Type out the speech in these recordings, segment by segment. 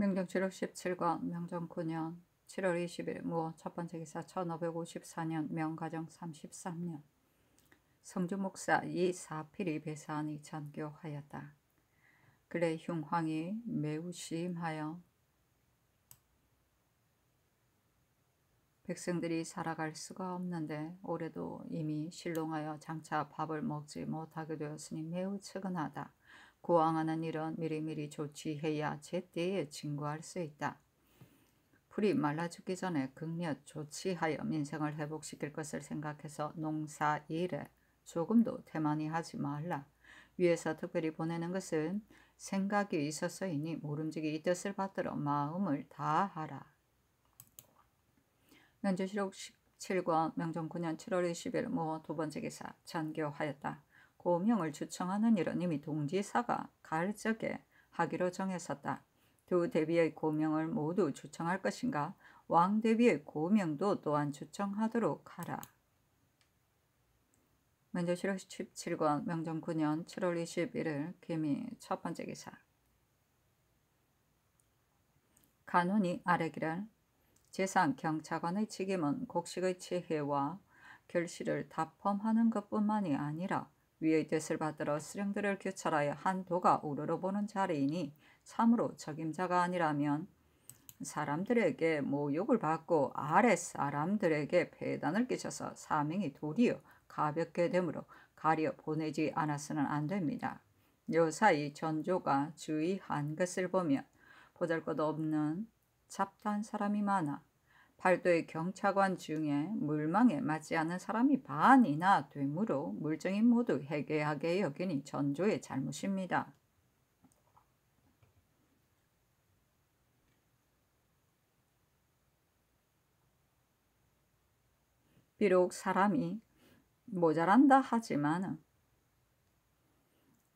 명정 7월 17권, 명정 9년 7월 20일 무어 첫 번째 기사 1554년 명가정 33년 성주 목사 이사필이 배사한이천교하였다 그래 흉황이 매우 심하여 백성들이 살아갈 수가 없는데 올해도 이미 실롱하여 장차 밥을 먹지 못하게 되었으니 매우 측은하다. 고항하는 일은 미리미리 조치해야 제때에 증거할수 있다. 풀이 말라 죽기 전에 극력 조치하여 민생을 회복시킬 것을 생각해서 농사 일에 조금도 태만히 하지 말라. 위에서 특별히 보내는 것은 생각이 있어서이니 모름지기 이 뜻을 받들어 마음을 다하라. 면제시록 17권 명정 9년 7월 20일 모 두 번째 기사 전교하였다. 고명을 추청하는 일은 이미 동지사가 갈적에 하기로 정했었다. 두 대비의 고명을 모두 추청할 것인가 왕 대비의 고명도 또한 추청하도록 하라. 면조실록 17권 명정 9년 7월 21일 김이 첫 번째 기사 간훈이 아래기를 재산 경차관의 직임은 곡식의 체해와 결실을 다 펌하는 것뿐만이 아니라 위의 뜻을 받들어 수령들을 교찰하여한 도가 우러러보는 자리이니 참으로 적임자가 아니라면 사람들에게 모욕을 받고 아래 사람들에게 폐단을 끼쳐서 사명이 도리어 가볍게 되므로 가려 보내지 않아서는 안 됩니다. 요사이 전조가 주의한 것을 보면 보잘것없는 잡다한 사람이 많아 팔도의 경차관 중에 물망에 맞지 않은 사람이 반이나 되므로 물정이 모두 해괴하게 여기니 전조의 잘못입니다. 비록 사람이 모자란다 하지만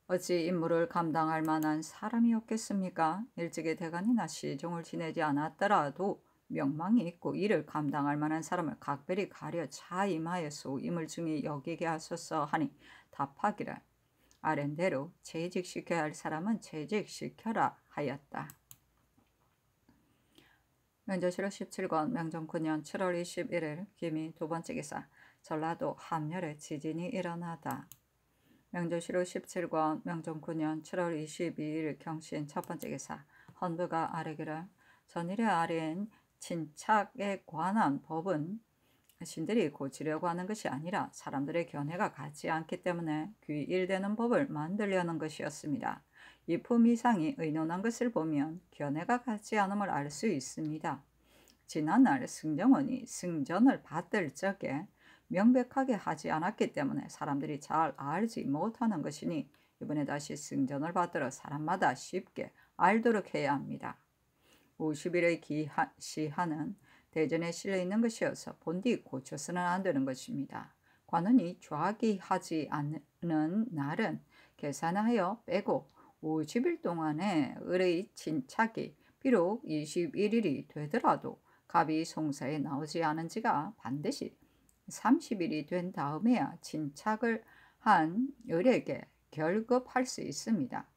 어찌 임무를 감당할 만한 사람이 없겠습니까? 일찍이 대관이나 시종을 지내지 않았더라도 명망이 있고 이를 감당할 만한 사람을 각별히 가려 차임하여서 임을 중에 여기게 하소서 하니 답하기를 아랜대로 재직시켜야 할 사람은 재직시켜라 하였다. 면조실록 17권 명정 9년 7월 21일 김이 두 번째 기사 전라도 함열에 지진이 일어나다. 명조실록 17권 명종 9년 7월 22일 경신 첫 번째 기사 헌부가 아래기를 전일의 아래엔 친착에 관한 법은 신들이 고치려고 하는 것이 아니라 사람들의 견해가 같지 않기 때문에 귀일되는 법을 만들려는 것이었습니다. 이품 이상이 의논한 것을 보면 견해가 같지 않음을 알 수 있습니다. 지난날 승정원이 승전을 받을 적에 명백하게 하지 않았기 때문에 사람들이 잘 알지 못하는 것이니 이번에 다시 승전을 받들어 사람마다 쉽게 알도록 해야 합니다. 50일의 기시하는 대전에 실려 있는 것이어서 본디 고쳐서는 안 되는 것입니다. 관원이 좌기하지 않는 날은 계산하여 빼고 50일 동안에 을의 진착이 비록 21일이 되더라도 갑이 송사에 나오지 않은 지가 반드시 30일이 된 다음에야 진착을 한 을에게 결급할 수 있습니다.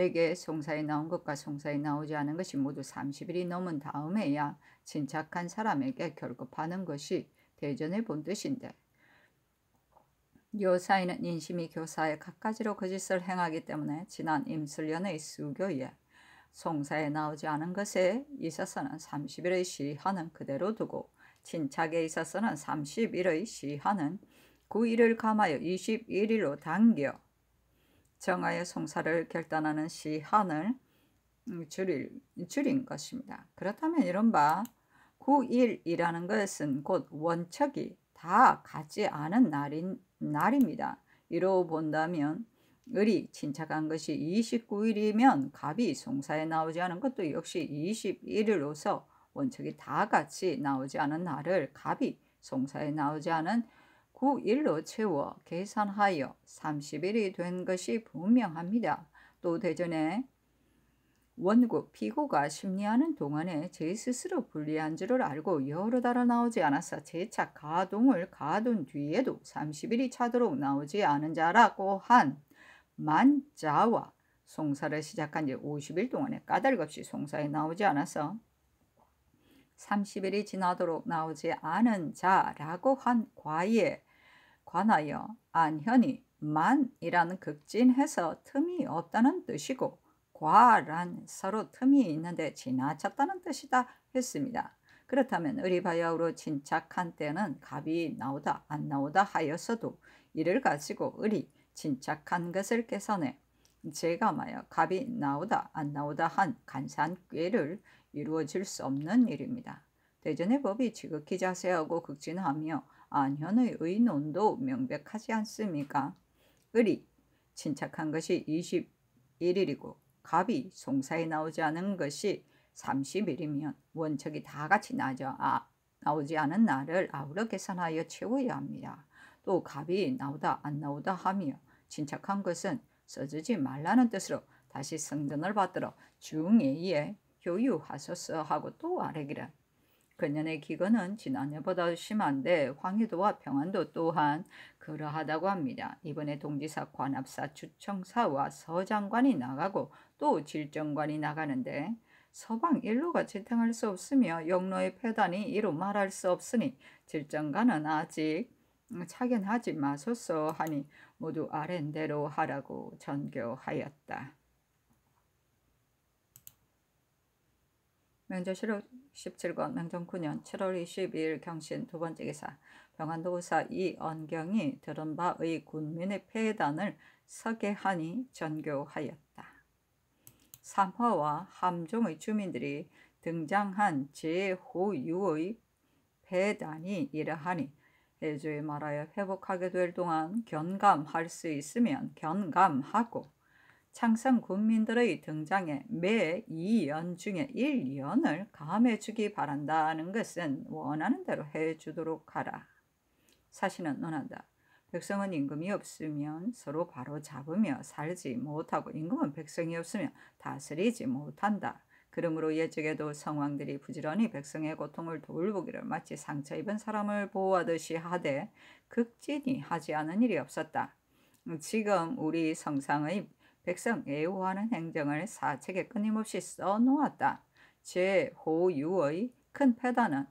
대개 송사에 나온 것과 송사에 나오지 않은 것이 모두 30일이 넘은 다음에야 진착한 사람에게 결급하는 것이 대전의 본뜻인데 요사인은 인심이 교사의 갖가지로 거짓을 행하기 때문에 지난 임술년의 수교에 송사에 나오지 않은 것에 있어서는 30일의 시한은 그대로 두고 진착에 있어서는 30일의 시한은 9일을 감하여 21일로 당겨 정하의 송사를 결단하는 시한을 음, 줄일, 줄인 것입니다. 그렇다면 이른바 9일이라는 것은 곧 원칙이 다 같지 않은 날인, 날입니다. 이로 본다면 을이 침착한 것이 29일이면 갑이 송사에 나오지 않은 것도 역시 21일로서 원칙이 다 같이 나오지 않은 날을 갑이 송사에 나오지 않은 9일로 채워 계산하여 30일이 된 것이 분명합니다. 또 대전에 원국 피고가 심리하는 동안에 제 스스로 불리한 줄을 알고 여러 달아 나오지 않아서 제차 가동을 가둔 뒤에도 30일이 차도록 나오지 않은 자라고 한 만자와 송사를 시작한 지 50일 동안에 까닭 없이 송사에 나오지 않아서 30일이 지나도록 나오지 않은 자라고 한 과에 관하여 안현이 만이라는 극진해서 틈이 없다는 뜻이고 과란 서로 틈이 있는데 지나쳤다는 뜻이다 했습니다. 그렇다면 의리바야흐로 진착한 때는 갑이 나오다 안 나오다 하였어도 이를 가지고 의리 진착한 것을 개선해 제감하여 갑이 나오다 안 나오다 한간산한 꾀를 이루어질 수 없는 일입니다. 대전의 법이 지극히 자세하고 극진하며 안현의 의논도 명백하지 않습니까? 을이 침착한 것이 21일이고 갑이 송사에 나오지 않은 것이 30일이면 원척이 다 같이 나죠. 아, 나오지 않은 날을 아울러 계산하여 채워야 합니다. 또 갑이 나오다 안 나오다 하며 침착한 것은 써주지 말라는 뜻으로 다시 성전을 받들어 중에의에 효유하소서 하고 또 아래기를 그년의 기근은 지난해보다 심한데 황해도와 평안도 또한 그러하다고 합니다. 이번에 동지사 관합사 주청사와 서장관이 나가고 또 질정관이 나가는데 서방 일로가 지탱할 수 없으며 영로의 폐단이 이루 말할 수 없으니 질정관은 아직 착연하지 마소서 하니 모두 아랜대로 하라고 전교하였다. 명제실록 17권 명종 9년 7월 22일 경신 두 번째 기사 병안도구사 이언경이 들은 바의 군민의 폐단을 서계하니 전교하였다. 삼화와 함종의 주민들이 등장한 제후유의폐단이 이러하니 해주에 말하여 회복하게 될 동안 견감할 수 있으면 견감하고 창성 군민들의 등장에 매 2연 중에 1연을 감해 주기 바란다는 것은 원하는 대로 해 주도록 하라. 사실은 논한다. 백성은 임금이 없으면 서로 바로 잡으며 살지 못하고 임금은 백성이 없으면 다스리지 못한다. 그러므로 예측에도 성왕들이 부지런히 백성의 고통을 돌보기를 마치 상처 입은 사람을 보호하듯이 하되 극진히 하지 않은 일이 없었다. 지금 우리 성상의 백성 애호하는 행정을 사책에 끊임없이 써놓았다. 제호유의 큰 패단은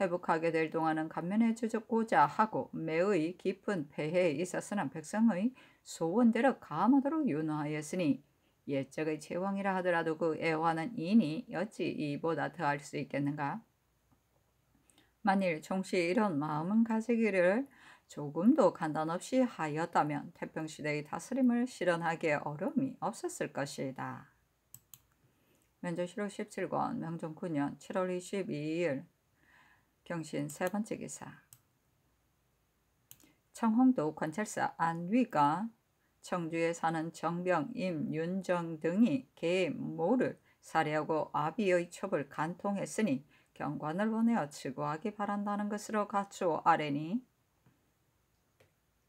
회복하게 될 동안은 감면해 주고자 하고 매의 깊은 폐해에 있어서는 백성의 소원대로 감하도록 윤화하였으니 옛적의 제왕이라 하더라도 그 애호하는 이니 어찌 이보다 더할 수 있겠는가? 만일 종시 이런 마음은 가지기를 조금도 간단 없이 하였다면 태평시대의 다스림을 실현하기에 어려움이 없었을 것이다. 면조실록 17권 명종 9년 7월 22일 경신 세 번째 기사 청홍도 관찰사 안위가 청주에 사는 정병, 임, 윤정 등이 개의 모를 살해하고 아비의 첩을 간통했으니 경관을 원하여 치고하기 바란다는 것으로 갖추어 아래니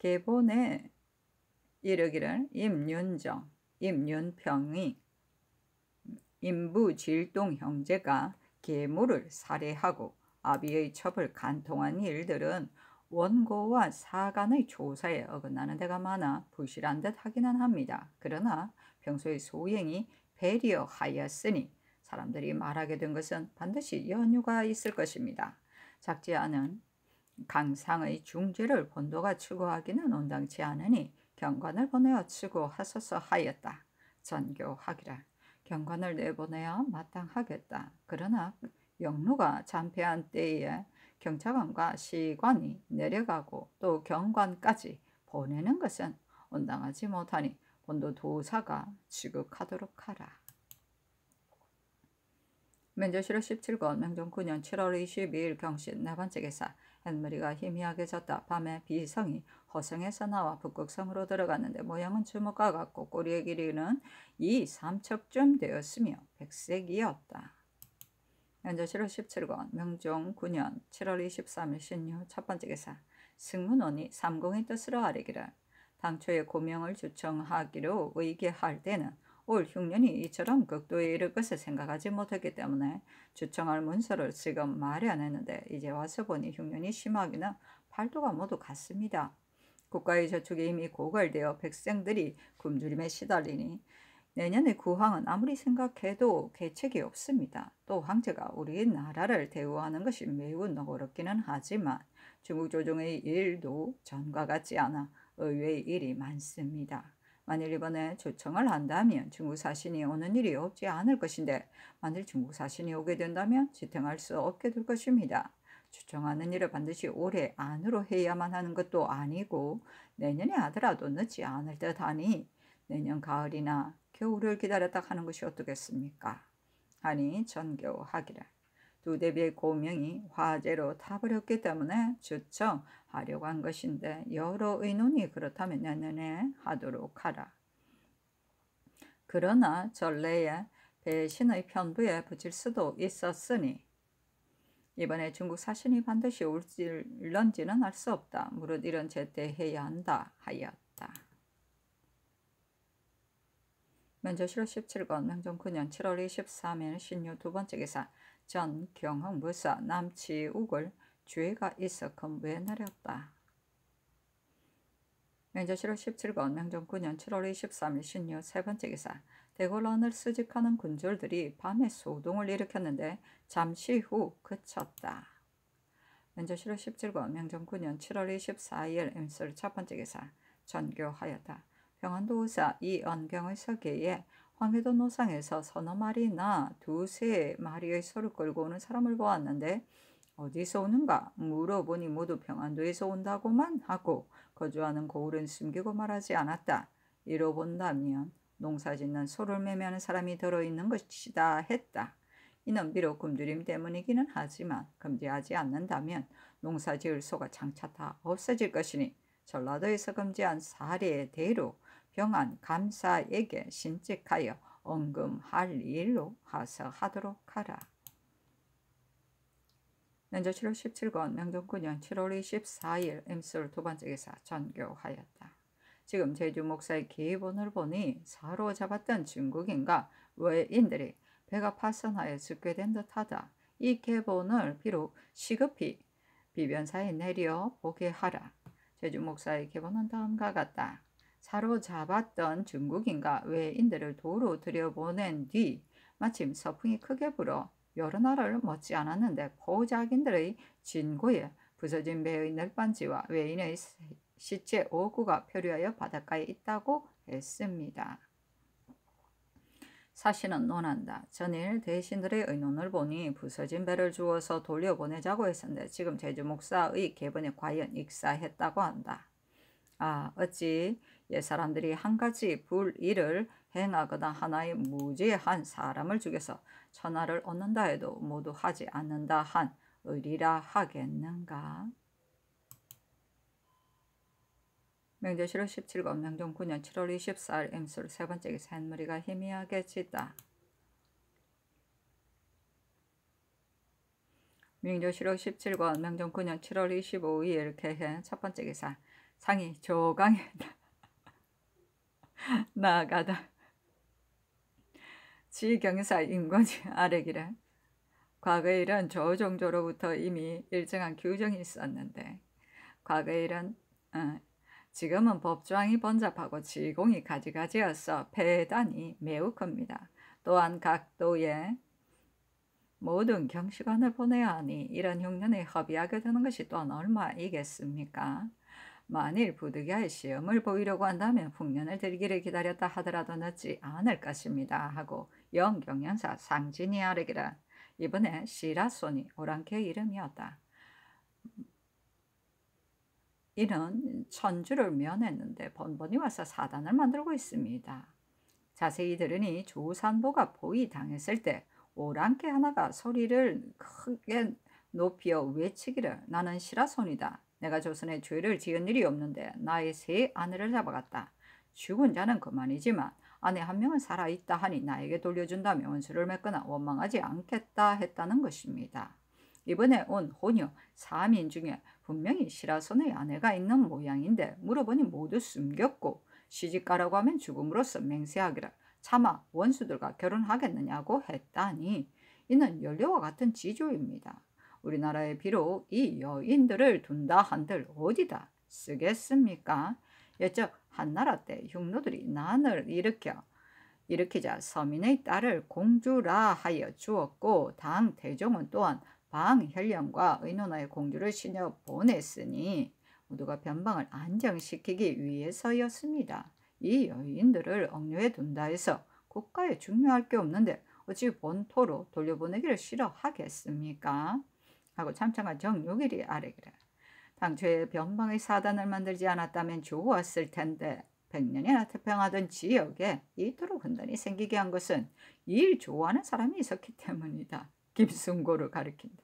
개본에 이르기를 임윤정, 임윤평이 임부질동 형제가 계모를 살해하고 아비의 첩을 간통한 일들은 원고와 사간의 조사에 어긋나는 데가 많아 부실한듯 하기는 합니다. 그러나 평소의 소행이 배려 하였으니 사람들이 말하게 된 것은 반드시 연유가 있을 것입니다. 작지 않은 강상의 중죄를 본도가 추구하기는 온당치 않으니 경관을 보내어 추구하소서 하였다. 전교하기라. 경관을 내보내야 마땅하겠다. 그러나 영로가 잔폐한 때에 경찰관과 시관이 내려가고 또 경관까지 보내는 것은 온당하지 못하니 본도 도사가 지극하도록 하라. 면조시로 17권 명종 9년 7월 22일 경신 네 번째 개사 햇머리가 희미하게 졌다. 밤에 비성이 허성에서 나와 북극성으로 들어갔는데 모양은 주먹과 같고 꼬리의 길이는 2, 3척쯤 되었으며 백색이었다. 연조실호 17권 명종 9년 7월 23일 신유 첫 번째 기사 승문원이 삼공의 뜻으로 아뢰기를 당초에 고명을 주청하기로 의기할 때는 올 흉년이 이처럼 극도에 이를 것을 생각하지 못했기 때문에 주청할 문서를 지금 마련했는데 이제 와서 보니 흉년이 심하기는 팔도가 모두 같습니다. 국가의 저축이 이미 고갈되어 백성들이 굶주림에 시달리니 내년의 구황은 아무리 생각해도 계책이 없습니다. 또 황제가 우리나라를 대우하는 것이 매우 너그럽기는 하지만 중국 조정의 일도 전과 같지 않아 의외의 일이 많습니다. 만일 이번에 초청을 한다면 중국 사신이 오는 일이 없지 않을 것인데 만일 중국 사신이 오게 된다면 지탱할 수 없게 될 것입니다. 추청하는 일을 반드시 올해 안으로 해야만 하는 것도 아니고 내년에 하더라도 늦지 않을 듯 하니 내년 가을이나 겨울을 기다렸다 하는 것이 어떻겠습니까? 아니 전교하기라 두 대비의 고명이 화재로 타버렸기 때문에 주청하려고 한 것인데 여러 의논이 그렇다면 내년에 하도록 하라. 그러나 전례에 배신의 편부에 붙일 수도 있었으니 이번에 중국 사신이 반드시 올지런지는 알 수 없다. 무릇 이런 제대해야 한다 하였다. 면접 실로 1 7건 명종 9년 7월 23일 신유 두 번째 기사 전 경흥 무사 남치욱을 죄가 있었건 왜 내렸다. 면저실로 17권 명종 9년 7월 23일 신유 세 번째 기사 대궐원을 수직하는 군졸들이 밤에 소동을 일으켰는데 잠시 후 그쳤다. 면저실로 17권 명종 9년 7월 24일 임술 첫 번째 기사 전교하였다. 병원도 의사 이언경의 서기에 황해도 노상에서 서너 마리나 두세 마리의 소를 끌고 오는 사람을 보았는데 어디서 오는가 물어보니 모두 평안도에서 온다고만 하고 거주하는 고을은 숨기고 말하지 않았다. 이로 본다면 농사짓는 소를 매매하는 사람이 들어있는 것이다 했다. 이는 비록 굶주림 때문이기는 하지만 금지하지 않는다면 농사지을 소가 장차 다 없어질 것이니 전라도에서 금지한 사례대로 병안 감사에게 신직하여 언금할 일로 하서 하도록 하라. 연조 7월 17권 명동 9년 7월 24일 임술 두 번째 기사 전교하였다. 지금 제주 목사의 기본을 보니 사로잡았던 중국인과 외인들이 배가 파선하여 죽게 된 듯하다. 이 계본을 비록 시급히 비변사에 내려 보게 하라. 제주 목사의 계본은 다음과 같다. 사로잡았던 중국인과 외인들을 도로 들여보낸 뒤 마침 서풍이 크게 불어 여러 나라를 못지 않았는데 포작인들의 진고에 부서진 배의 널반지와 외인의 시체 5구가 표류하여 바닷가에 있다고 했습니다. 사실은 논한다. 전일 대신들의 의논을 보니 부서진 배를 주워서 돌려보내자고 했었는데 지금 제주 목사의 개번에 과연 익사했다고 한다. 아 어찌 예, 사람들이 한 가지 불의를 행하거나 하나의 무죄한 사람을 죽여서 천하를 얻는다 해도 모두 하지 않는다 한 의리라 하겠는가? 명제시로 17권 명종 9년 7월 24일 임술 세 번째 기사 무리가 희미하게 짓다. 명조시록 17권 명종 9년 7월 25일 개행 첫 번째 기사 상이 조강의 나아가다. 지경사 임권이아래기라 과거의 일은 조정조로부터 이미 일정한 규정이 있었는데 과거의 일은 어, 지금은 법조항이 번잡하고 지공이 가지가지여서 폐단이 매우 큽니다. 또한 각도에 모든 경시관을 보내야 하니 이런 흉년에 허비하게 되는 것이 또한 얼마이겠습니까? 만일 부득이하 시험을 보이려고 한다면 풍년을 들기를 기다렸다 하더라도 늦지 않을 것입니다. 하고 영경연사 상진이 아르기라 이번에 시라손이 오랑캐의 이름이었다. 이는 천주를 면했는데 번번이 와서 사단을 만들고 있습니다. 자세히 들으니 조산보가 보위당했을때 오랑캐 하나가 소리를 크게 높이어 외치기를 나는 시라손이다. 내가 조선의 죄를 지은 일이 없는데 나의 세 아내를 잡아갔다. 죽은 자는 그만이지만 아내 한 명은 살아있다 하니 나에게 돌려준다면 원수를 맺거나 원망하지 않겠다 했다는 것입니다. 이번에 온 혼여 3인 중에 분명히 시라손의 아내가 있는 모양인데 물어보니 모두 숨겼고 시집가라고 하면 죽음으로써 맹세하기를 차마 원수들과 결혼하겠느냐고 했다니 이는 연료와 같은 지조입니다. 우리나라에 비록 이 여인들을 둔다 한들 어디다 쓰겠습니까? 예적 한나라 때 흉노들이 난을 일으켜 일으키자 서민의 딸을 공주라 하여 주었고 당 대종은 또한 방현령과 의논하여 공주를 신여 보냈으니 모두가 변방을 안정시키기 위해서였습니다. 이 여인들을 억류해 둔다 해서 국가에 중요할 게 없는데 어찌 본토로 돌려보내기를 싫어하겠습니까? 하고 참창한 정욕일이 아뢰기라 당초에 병방의 사단을 만들지 않았다면 좋았을 텐데 백년이나 태평하던 지역에 이토록 흔돈이 생기게 한 것은 일 좋아하는 사람이 있었기 때문이다. 김승고를 가리킨다.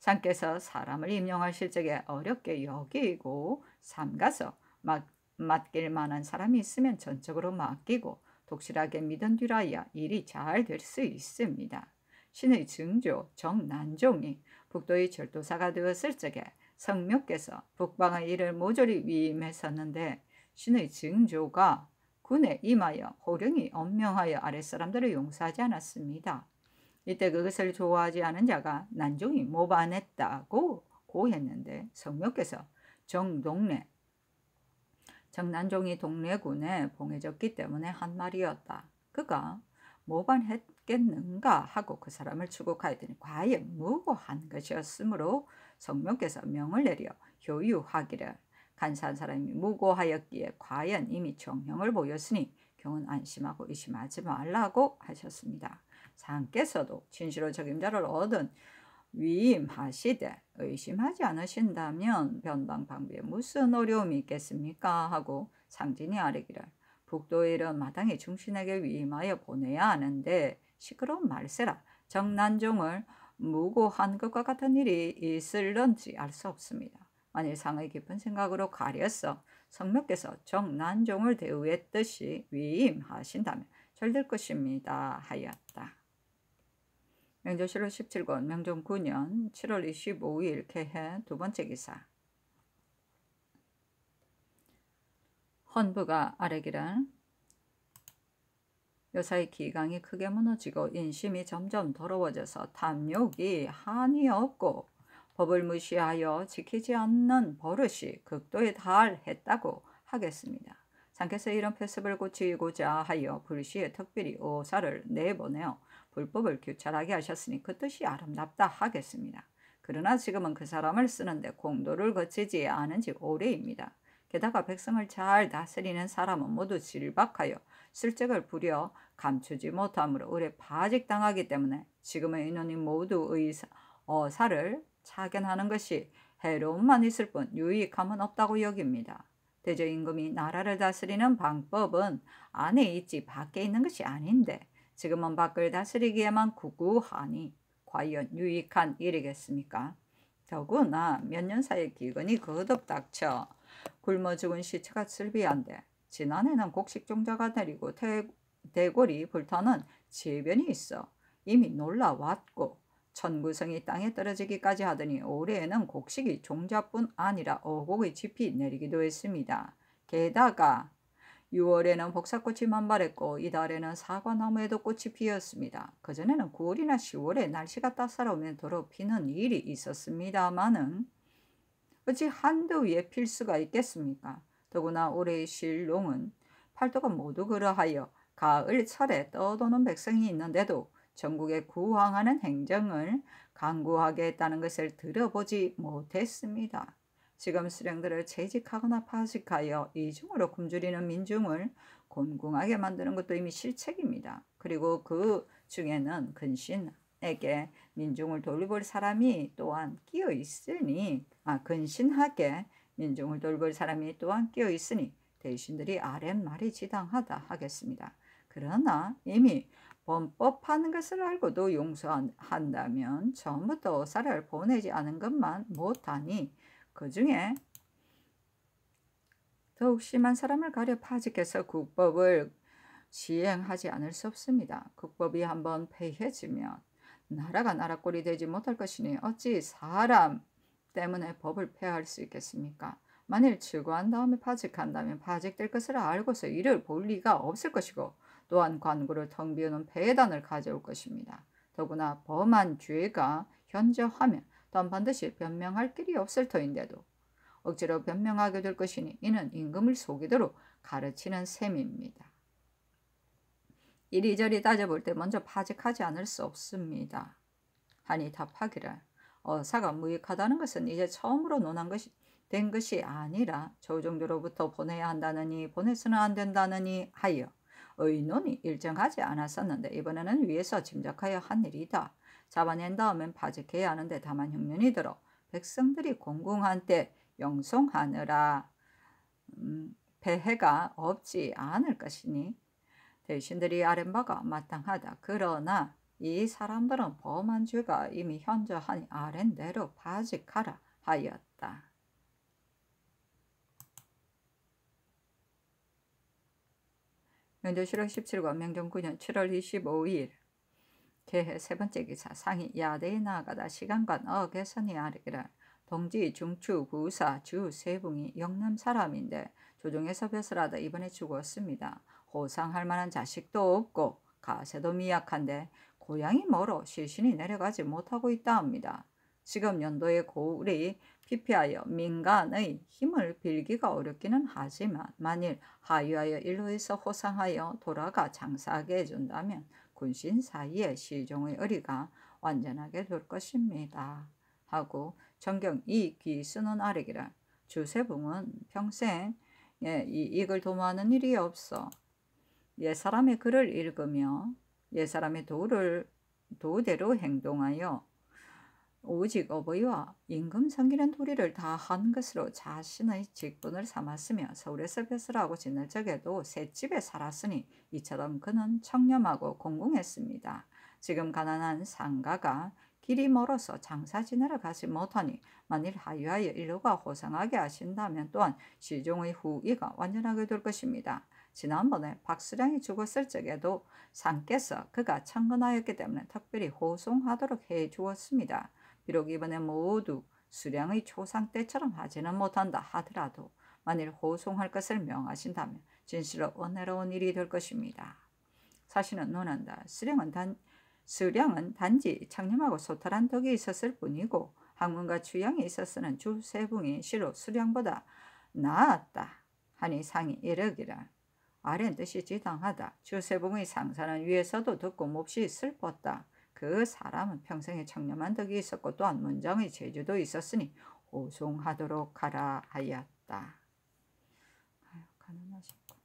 상께서 사람을 임용하실 적에 어렵게 여기고 삼가서 막, 맡길 만한 사람이 있으면 전적으로 맡기고 독실하게 믿은 뒤라야 일이 잘 될 수 있습니다. 신의 증조 정난종이 북도의 절도사가 되었을 적에 성묘께서 북방의 일을 모조리 위임했었는데 신의 증조가 군에 임하여 호령이 엄명하여 아랫사람들을 용서하지 않았습니다. 이때 그것을 좋아하지 않은 자가 난종이 모반했다고 고했는데 성묘께서 정동래 정난종이 동래군에 봉해졌기 때문에 한 말이었다. 그가 모반했 다 받겠는가 하고 그 사람을 추곡하였더니 과연 무고한 것이었으므로 성령께서 명을 내려 교유하기를 간사한 사람이 무고하였기에 과연 이미 정형을 보였으니 경은 안심하고 의심하지 말라고 하셨습니다. 상께서도 진실로 적임자를 얻은 위임하시되 의심하지 않으신다면 변방 방비에 무슨 어려움이 있겠습니까 하고 상진이 아뢰기를 북도에 이런 마당의 중신에게 위임하여 보내야 하는데 시끄러운 말세라 정난종을 무고한 것과 같은 일이 있을런지 알 수 없습니다. 만일 상의 깊은 생각으로 가려서 성묘께서 정난종을 대우했듯이 위임하신다면 절될 것입니다 하였다. 명조실록 17권 명종 9년 7월 25일 개해 두 번째 기사 헌부가 아래기를 요사이 기강이 크게 무너지고 인심이 점점 더러워져서 탐욕이 한이 없고 법을 무시하여 지키지 않는 버릇이 극도에 달했다고 하겠습니다. 장께서 이런 패습을 고치고자 하여 불시에 특별히 오사를 내보내어 불법을 규찰하게 하셨으니 그 뜻이 아름답다 하겠습니다. 그러나 지금은 그 사람을 쓰는데 공도를 거치지 않은 지 오래입니다. 게다가 백성을 잘 다스리는 사람은 모두 질박하여 실적을 부려 감추지 못함으로 오래 파직당하기 때문에 지금의 인원이 모두 의사, 어사를 착연하는 것이 해로움만 있을 뿐 유익함은 없다고 여깁니다. 대저 임금이 나라를 다스리는 방법은 안에 있지 밖에 있는 것이 아닌데 지금은 밖을 다스리기에만 구구하니 과연 유익한 일이겠습니까? 더구나 몇 년 사이 에 기근이 거듭 닥쳐 굶어 죽은 시체가 슬비한데 지난해는 곡식종자가 내리고 태, 대골이 불타는 재변이 있어 이미 놀라왔고 천구성이 땅에 떨어지기까지 하더니 올해에는 곡식이 종자뿐 아니라 어곡의 집이 내리기도 했습니다. 게다가 6월에는 복사꽃이 만발했고 이달에는 사과나무에도 꽃이 피었습니다. 그전에는 9월이나 10월에 날씨가 따사로우면 도로 피는 일이 있었습니다마는 어찌 한도 위에 필 수가 있겠습니까? 더구나 올해의 실롱은 팔도가 모두 그러하여 가을철에 떠도는 백성이 있는데도 전국에 구황하는 행정을 강구하게 했다는 것을 들어보지 못했습니다. 지금 수령들을 채직하거나 파직하여 이중으로 굶주리는 민중을 곤궁하게 만드는 것도 이미 실책입니다. 그리고 그 중에는 근신에게 민중을 돌볼 사람이 또한 끼어 있으니 아, 근신하게 민중을 돌볼 사람이 또한 끼어 있으니 대신들이 아랫말이 지당하다 하겠습니다. 그러나 이미 범법하는 것을 알고도 용서한다면 처음부터 사를 보내지 않은 것만 못하니 그 중에 더욱 심한 사람을 가려 파직해서 국법을 시행하지 않을 수 없습니다. 국법이 한번 폐해지면 나라가 나라꼴이 되지 못할 것이니 어찌 사람 때문에 법을 폐할 수 있겠습니까? 만일 즐거한 다음에 파직한다면 파직될 것을 알고서 이를 볼 리가 없을 것이고 또한 관구를 텅 비우는 폐단을 가져올 것입니다. 더구나 범한 죄가 현저하면 또한 반드시 변명할 길이 없을 터인데도 억지로 변명하게 될 것이니 이는 임금을 속이도록 가르치는 셈입니다. 이리저리 따져볼 때 먼저 파직하지 않을 수 없습니다. 하니 답하기를 어사가 무익하다는 것은 이제 처음으로 논한 것이 된 것이 아니라 조정조로부터 보내야 한다느니 보내서는 안 된다느니 하여 의논이 일정하지 않았었는데 이번에는 위에서 짐작하여 한 일이다. 잡아낸 다음엔 파직해야 하는데 다만 흉년이 들어 백성들이 공공한 때 영송하느라 음, 배해가 없지 않을 것이니 대신들이 아랫바가 마땅하다. 그러나 이 사람들은 범한 죄가 이미 현저하니 아랫대로 바직하라 하였다. 명조실록1 7과 명종 9년 7월 25일 개해 세 번째 기사 상이 야대에 나아가다 시간관 어개선이 아르기를 동지 중추 부사 주 세붕이 영남 사람인데 조정에서 벼슬하다 이번에 죽었습니다. 보상할 만한 자식도 없고 가세도 미약한데 고향이 멀어 시신이 내려가지 못하고 있다 합니다. 지금 연도의 고울이 피폐하여 민간의 힘을 빌기가 어렵기는 하지만 만일 하유하여 일로에서 호상하여 돌아가 장사하게 해준다면 군신 사이에 시종의 의리가 완전하게 될 것입니다. 하고 정경 이 귀 쓰는 아래기를 주세붕은 평생 예, 이익을 도모하는 일이 없어 옛사람의 글을 읽으며 옛사람의 도를 도대로 행동하여 오직 어버이와 임금 섬기는 도리를 다 한 것으로 자신의 직분을 삼았으며 서울에서 벼슬하고 지낼 적에도 새집에 살았으니 이처럼 그는 청렴하고 공공했습니다. 지금 가난한 상가가 길이 멀어서 장사 지내러 가지 못하니 만일 하유하여 인류가 호상하게 하신다면 또한 시종의 후기가 완전하게 될 것입니다. 지난번에 박수량이 죽었을 적에도 상께서 그가 참근하였기 때문에 특별히 호송하도록 해 주었습니다. 비록 이번에 모두 수량의 초상 때처럼 하지는 못한다 하더라도 만일 호송할 것을 명하신다면 진실로 은혜로운 일이 될 것입니다. 사실은 논한다. 수령은 단, 수령은 단지 창념하고 소탈한 덕이 있었을 뿐이고 학문과 취향이있었으는 주세붕이 실로 수령보다 나았다. 하니 상이 이르기라 아랜 뜻이 지당하다. 주세봉의 상사는 위에서도 듣고 몹시 슬펐다. 그 사람은 평생에 청렴한 덕이 있었고 또한 문장의 재주도 있었으니 오송하도록 하라 하였다. 아유, 가난하셨구나.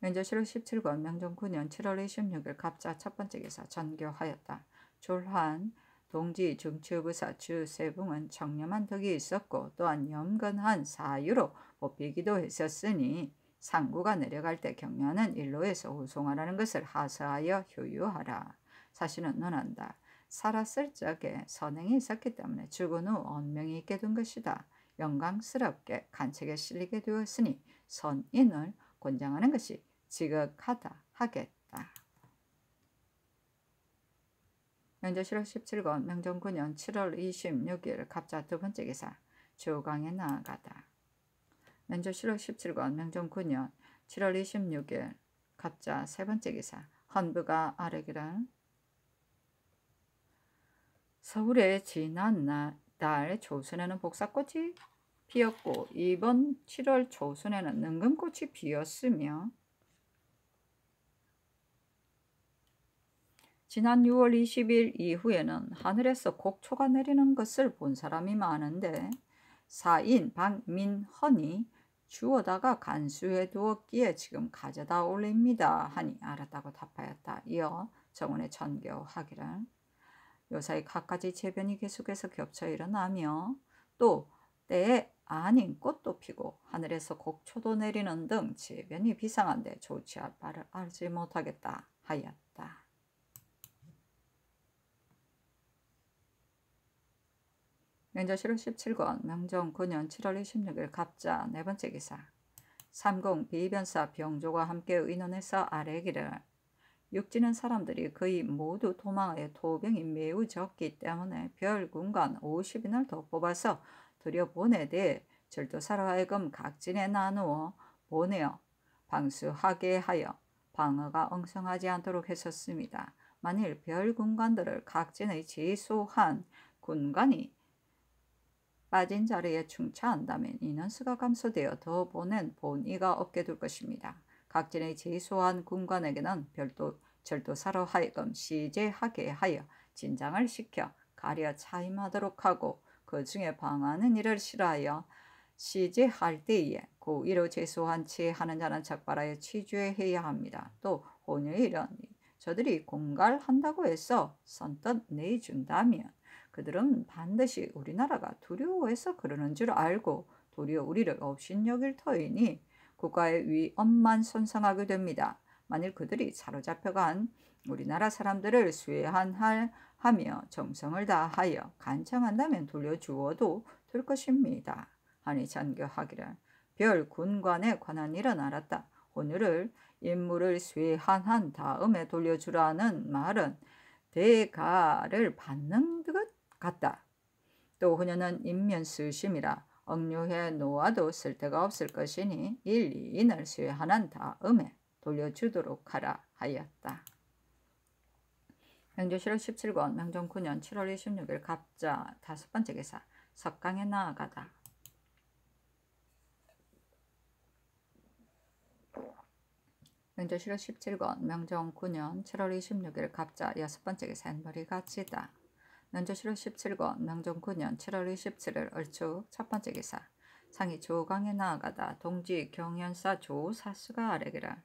면저실록 17권 명종 9년 7월 26일 갑자 첫 번째 기사 전교하였다. 졸환 동지 중추부 사추 세붕은 청렴한 덕이 있었고 또한 염건한 사유로 뽑히기도 했었으니 상구가 내려갈 때경려하는 일로에서 호송하라는 것을 하사하여 효유하라. 사실은 논한다. 살았을 적에 선행이 있었기 때문에 죽은 후 언명이 있게 된 것이다. 영광스럽게 간책에 실리게 되었으니 선인을 권장하는 것이 지극하다 하겠다. 명절 7월 17권 명정 9년 7월 26일 갑자 두 번째 기사 주강에 나아가다. 명절 7월 17권 명정 9년 7월 26일 갑자 세 번째 기사 헌부가 아래기란 서울의 지난 날, 달조선에는 복사꽃이 피었고 이번 7월 조선에는 능금꽃이 피었으며 지난 6월 20일 이후에는 하늘에서 곡초가 내리는 것을 본 사람이 많은데 사인 박민헌이 주워다가 간수해 두었기에 지금 가져다 올립니다 하니 알았다고 답하였다. 이어 정원에 전교하기를 요사이 갖가지 재변이 계속해서 겹쳐 일어나며 또 때에 아닌 꽃도 피고 하늘에서 곡초도 내리는 등 재변이 비상한데 조치할 바를 알지 못하겠다 하였다. 면접실호 17권 명정 9년 7월 26일 갑자 네 번째 기사 30 비변사 병조가 함께 의논해서 아래기를 육지는 사람들이 거의 모두 도망하여 도병이 매우 적기 때문에 별군간 50인을 더 뽑아서 들여보내되 절도사로 하여금 각진에 나누어 보내어 방수하게 하여 방어가 엉성하지 않도록 했었습니다. 만일 별군간들을 각진의 지수한 군관이 빠진 자리에 충차한다면 이는 수가 감소되어 더보낸 본의가 없게 될 것입니다. 각진의 제소한 군관에게는 별도 절도사로 하여금 시제하게 하여 진장을 시켜 가려 차임하도록 하고 그 중에 방하는 일을 싫어하여 시제할 때에 고의로 제소한 채 하는 자는 작발하여 취주해야 합니다. 또 혼의 일은 저들이 공갈한다고 해서 선뜻 내준다면 그들은 반드시 우리나라가 두려워해서 그러는 줄 알고 도리어 우리를 업신여길 터이니 국가의 위엄만 손상하게 됩니다. 만일 그들이 사로잡혀간 우리나라 사람들을 수혜한 하며 정성을 다하여 간청한다면 돌려주어도 될 것입니다. 하니 잔교하기를 별 군관에 관한 일은 알았다. 오늘을 인물을 수혜한 한 다음에 돌려주라는 말은 대가를 받는 듯 같다. 또 후녀는 인면수심이라 억류해 놓아도 쓸데가 없을 것이니 일이 인을 수여하는 다음에 돌려주도록 하라 하였다. 명조실록 17권 명종 9년 7월 26일 갑자 다섯 번째 기사 석강에 나아가다. 명조실록 17권 명종 9년 7월 26일 갑자 여섯 번째 기사 머리 가이다 난조 7월 17권 명종 9년 7월 27일 얼추 첫 번째 기사 상이 조강에 나아가다 동지 경연사 조사수가 아래기라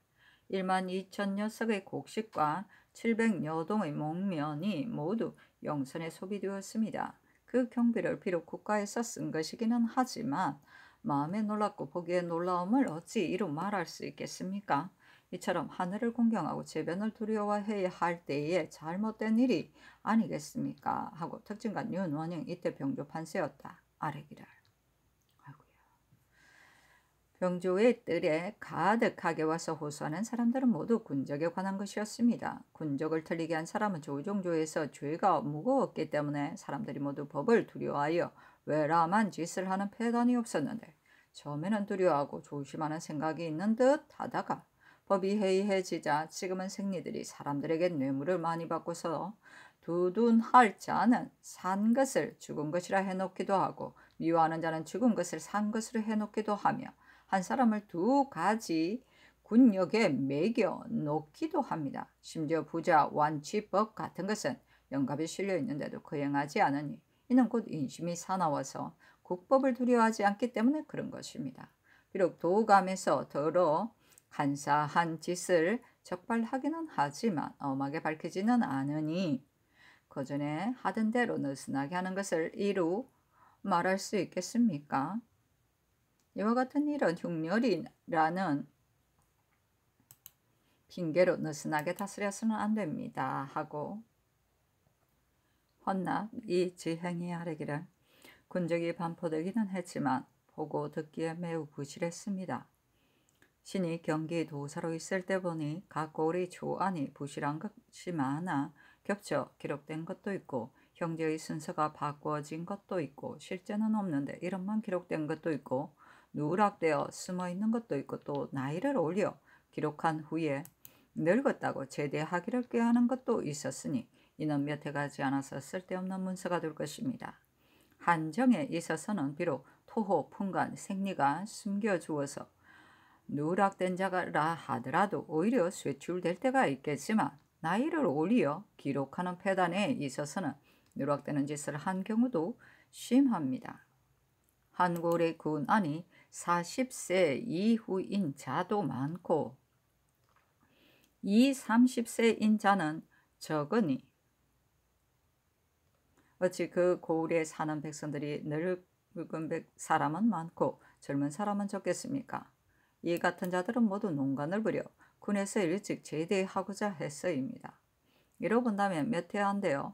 1만 2천 녀석의 곡식과 700여 동의 목면이 모두 영선에 소비되었습니다. 그 경비를 비록 국가에서 쓴 것이기는 하지만 마음에 놀랍고 보기에 놀라움을 어찌 이루 말할 수 있겠습니까? 이처럼 하늘을 공경하고 제변을 두려워해야 할 때에 잘못된 일이 아니겠습니까? 하고 특징관 윤원영 이때 병조 판세였다. 아래기랄. 병조의 뜰에 가득하게 와서 호소하는 사람들은 모두 군적에 관한 것이었습니다. 군적을 틀리게 한 사람은 조종조에서 죄가 무거웠기 때문에 사람들이 모두 법을 두려워하여 외람한 짓을 하는 패단이 없었는데 처음에는 두려워하고 조심하는 생각이 있는 듯 하다가 법이 해이해지자 지금은 생리들이 사람들에게 뇌물을 많이 받고서 두둔할 자는 산 것을 죽은 것이라 해놓기도 하고 미워하는 자는 죽은 것을 산 것으로 해놓기도 하며 한 사람을 두 가지 군역에 매겨 놓기도 합니다. 심지어 부자 완치법 같은 것은 영갑이 실려 있는데도 거행하지 않으니 이는 곧 인심이 사나워서 국법을 두려워하지 않기 때문에 그런 것입니다. 비록 도감에서 더러 간사한 짓을 적발하기는 하지만 엄하게 밝히지는 않으니 그 전에 하던 대로 느슨하게 하는 것을 이루 말할 수 있겠습니까? 이와 같은 일은 흉렬이라는 핑계로 느슨하게 다스려서는 안 됩니다 하고 헌납 이 지행이 아래기를 군적이 반포되기는 했지만 보고 듣기에 매우 부실했습니다. 신이 경기도사로 있을 때 보니 각 골이 조안이 부실한 것이 많아 겹쳐 기록된 것도 있고 형제의 순서가 바꾸어진 것도 있고 실제는 없는데 이름만 기록된 것도 있고 누락되어 숨어 있는 것도 있고 또 나이를 올려 기록한 후에 늙었다고 제대하기를 꾀하는 것도 있었으니 이는 몇해 가지 않아서 쓸데없는 문서가 될 것입니다. 한정에 있어서는 비록 토호, 풍간, 생리가 숨겨주어서 누락된 자라 가 하더라도 오히려 쇠출될 때가 있겠지만 나이를 올리어 기록하는 폐단에 있어서는 누락되는 짓을 한 경우도 심합니다. 한골의 군안이 40세 이후인 자도 많고 이 30세인 자는 적으니 어찌 그 고을에 사는 백성들이 늙은 사람은 많고 젊은 사람은 적겠습니까? 이 같은 자들은 모두 농간을 부려 군에서 일찍 제대하고자 했어입니다. 이러 본다면 몇 해 안 돼요.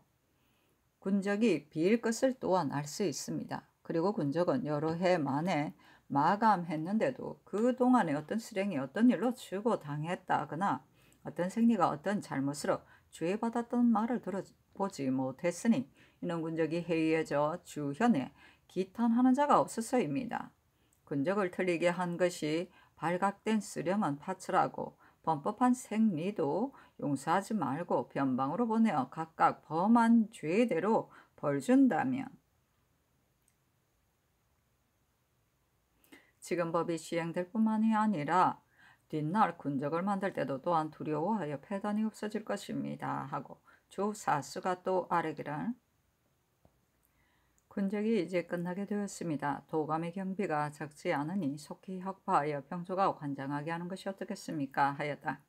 군적이 비일 것을 또한 알 수 있습니다. 그리고 군적은 여러 해 만에 마감했는데도 그 동안에 어떤 수령이 어떤 일로 주고 당했다거나 어떤 생리가 어떤 잘못으로 주의받았던 말을 들어보지 못했으니 이는 군적이 해이해져 주현에 기탄하는 자가 없었어입니다. 군적을 틀리게 한 것이 발각된 쓰려면 파출하고 범법한 생리도 용서하지 말고 변방으로 보내어 각각 범한 죄대로 벌준다면 지금 법이 시행될 뿐만이 아니라 뒷날 군적을 만들 때도 또한 두려워하여 패단이 없어질 것입니다. 하고 조사수가 또 아래기란 군적이 이제 끝나게 되었습니다. 도감의 경비가 적지 않으니 속히 혁파하여 병조가 관장하게 하는 것이 어떻겠습니까? 하였다.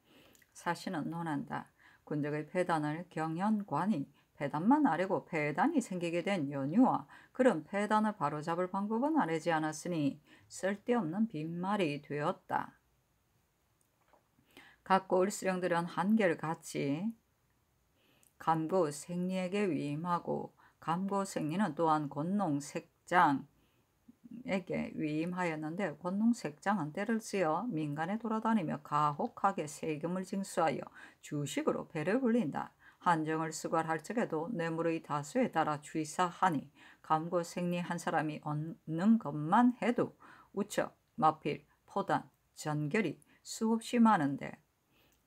사실은 논한다. 군적의 폐단을 경연관이 폐단만 아래고 폐단이 생기게 된 연유와 그런 폐단을 바로잡을 방법은 아래지 않았으니 쓸데없는 빈말이 되었다. 갖 고을 수령들은 한결같이 간고 생리에게 위임하고 감고생리는 또한 권농색장에게 위임하였는데 권농색장은 때를 쓰여 민간에 돌아다니며 가혹하게 세금을 징수하여 주식으로 배를 불린다. 한정을 수괄할 적에도 뇌물의 다수에 따라 주의사하니 감고생리한 사람이 얻는 것만 해도 우척, 마필, 포단, 전결이 수없이 많은데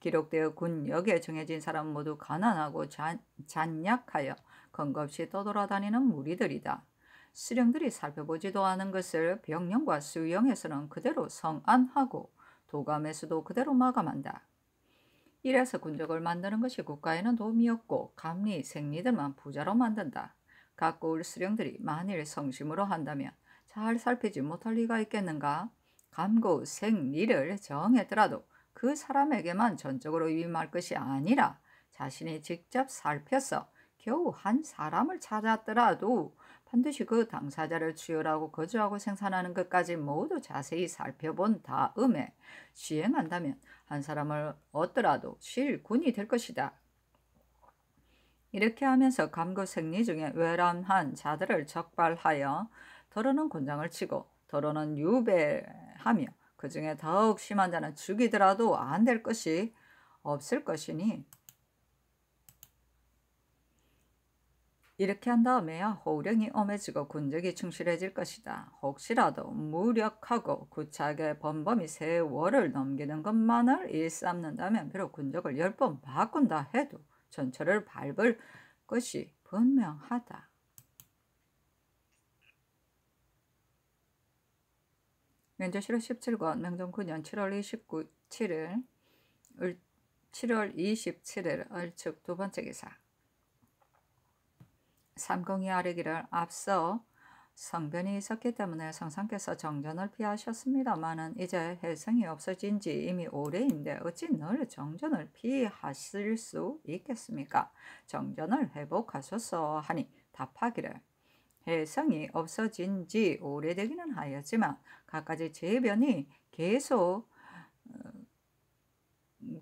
기록되어 군 역에 정해진 사람 모두 가난하고 잔, 잔약하여 건겁시 떠돌아다니는 무리들이다. 수령들이 살펴보지도 않은 것을 병령과 수령에서는 그대로 성안하고 도감에서도 그대로 마감한다. 이래서 군적을 만드는 것이 국가에는 도움이 없고 감리, 생리들만 부자로 만든다. 각고을 수령들이 만일 성심으로 한다면 잘 살피지 못할 리가 있겠는가? 감고 생리를 정했더라도 그 사람에게만 전적으로 위임할 것이 아니라 자신이 직접 살펴서 겨우 한 사람을 찾았더라도 반드시 그 당사자를 주열하고 거주하고 생산하는 것까지 모두 자세히 살펴본 다음에 시행한다면 한 사람을 얻더라도 실군이 될 것이다. 이렇게 하면서 감구 생리 중에 외람한 자들을 적발하여 더러는 곤장을 치고 더러는 유배하며 그 중에 더욱 심한 자는 죽이더라도 안 될 것이 없을 것이니 이렇게 한 다음에야 호령이 엄해지고 군적이 충실해질 것이다. 혹시라도 무력하고 구차하게 범범히 세월을 넘기는 것만을 일삼는다면 비록 군적을 열 번 바꾼다 해도 전철을 밟을 것이 분명하다. 면제실은 17권, 명종 9년 7월 29, 7일, 7월 27일 얼측 두 번째 기사. 삼공이 아래기를 앞서 성변이 있었기 때문에 성상께서 정전을 피하셨습니다만은 이제 혜성이 없어진 지 이미 오래인데 어찌 늘 정전을 피하실 수 있겠습니까? 정전을 회복하소서 하니 답하기를 해성이 없어진 지 오래되기는 하였지만 갖가지 재변이 계속 어,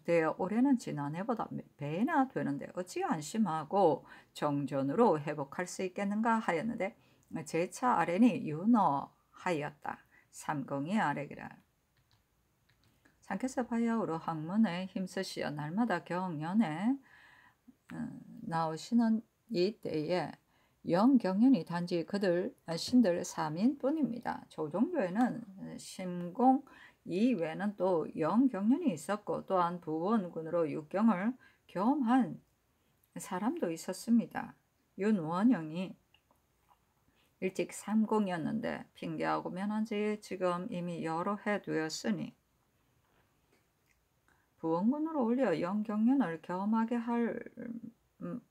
되어 올해는 지난해보다 배나 되는데 어찌 안심하고 정전으로 회복할 수 있겠는가 하였는데 제 차 아래니 유노하였다. 삼공이 아래기라. 상케서 바야흐로 학문에 힘쓰시어 날마다 경연에 어, 나오시는 이때에 영경연이 단지 그들 아, 신들 3인뿐입니다. 조종교에는 어, 심공 이외에는 또 영경연이 있었고 또한 부원군으로 육경을 겸한 사람도 있었습니다. 윤원영이 일찍 삼공이었는데 핑계하고 면한 지 지금 이미 여러 해 되었으니 부원군으로 올려 영경연을 겸하게 할, 음,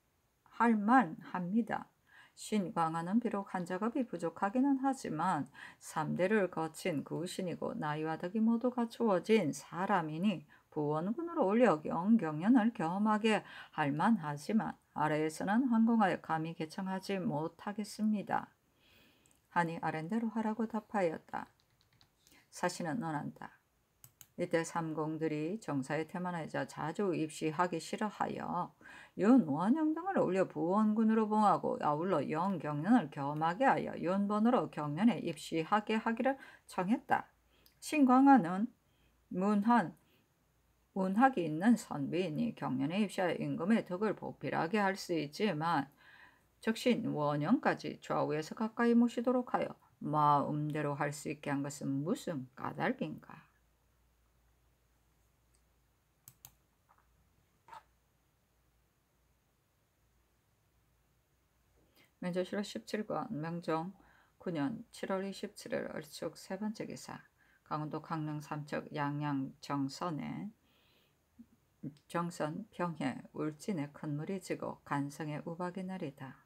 할만 합니다. 신광하는 비록 한 작업이 부족하기는 하지만 3대를 거친 구신이고 나이와 덕이 모두 갖추어진 사람이니 부원군으로 올려 경경연을 경험하게 할 만하지만 아래에서는 황공하여 감히 개청하지 못하겠습니다. 하니 아랜대로 하라고 답하였다. 사신은 논한다. 이때 삼공들이 정사의 태만하자 자주 입시하기 싫어하여 윤원영 등을 올려 부원군으로 봉하고 아울러 영경련을 겸하게 하여 윤번으로 경련에 입시하게 하기를 청했다. 신광하는 문한 문학이 있는 선비인이 경련에 입시하여 임금의 덕을 보필하게 할 수 있지만 적신 원형까지 좌우에서 가까이 모시도록 하여 마음대로 할 수 있게 한 것은 무슨 까닭인가. 민주실록 17권 명종 9년 7월 27일 을축 세 번째 기사 강원도 강릉 삼척 양양 정선에 정선 병해 울진에 큰 물이 지고 간성에 우박이 날이다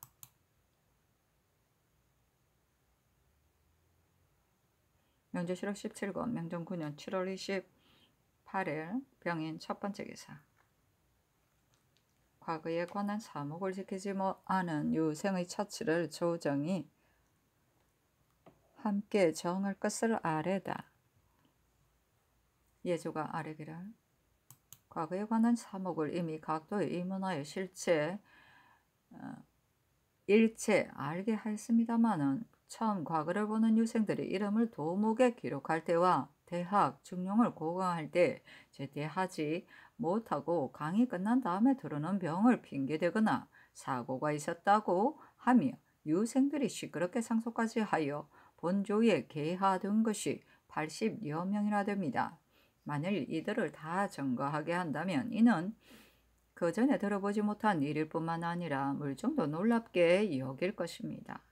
명조실록 17권 명종 9년 7월 28일 병인 첫 번째 기사 과거에 관한 사목을 지키지 못하는 유생의 처치를 조정이 함께 정할 것을 아래다. 예조가 아래기를 과거에 관한 사목을 이미 각도의입문화여 실체 어, 일체 알게 하였습니다마는 처음 과거를 보는 유생들이 이름을 도목에 기록할 때와 대학 증용을 고강할 때 제대하지 못하고 강의 끝난 다음에 들어오는 병을 핑계대거나 사고가 있었다고 하며 유생들이 시끄럽게 상소까지 하여 본조에 개하된 것이 80여 명이라 됩니다. 만일 이들을 다 증거하게 한다면 이는 그 전에 들어보지 못한 일일 뿐만 아니라 물정도 놀랍게 여길 것입니다.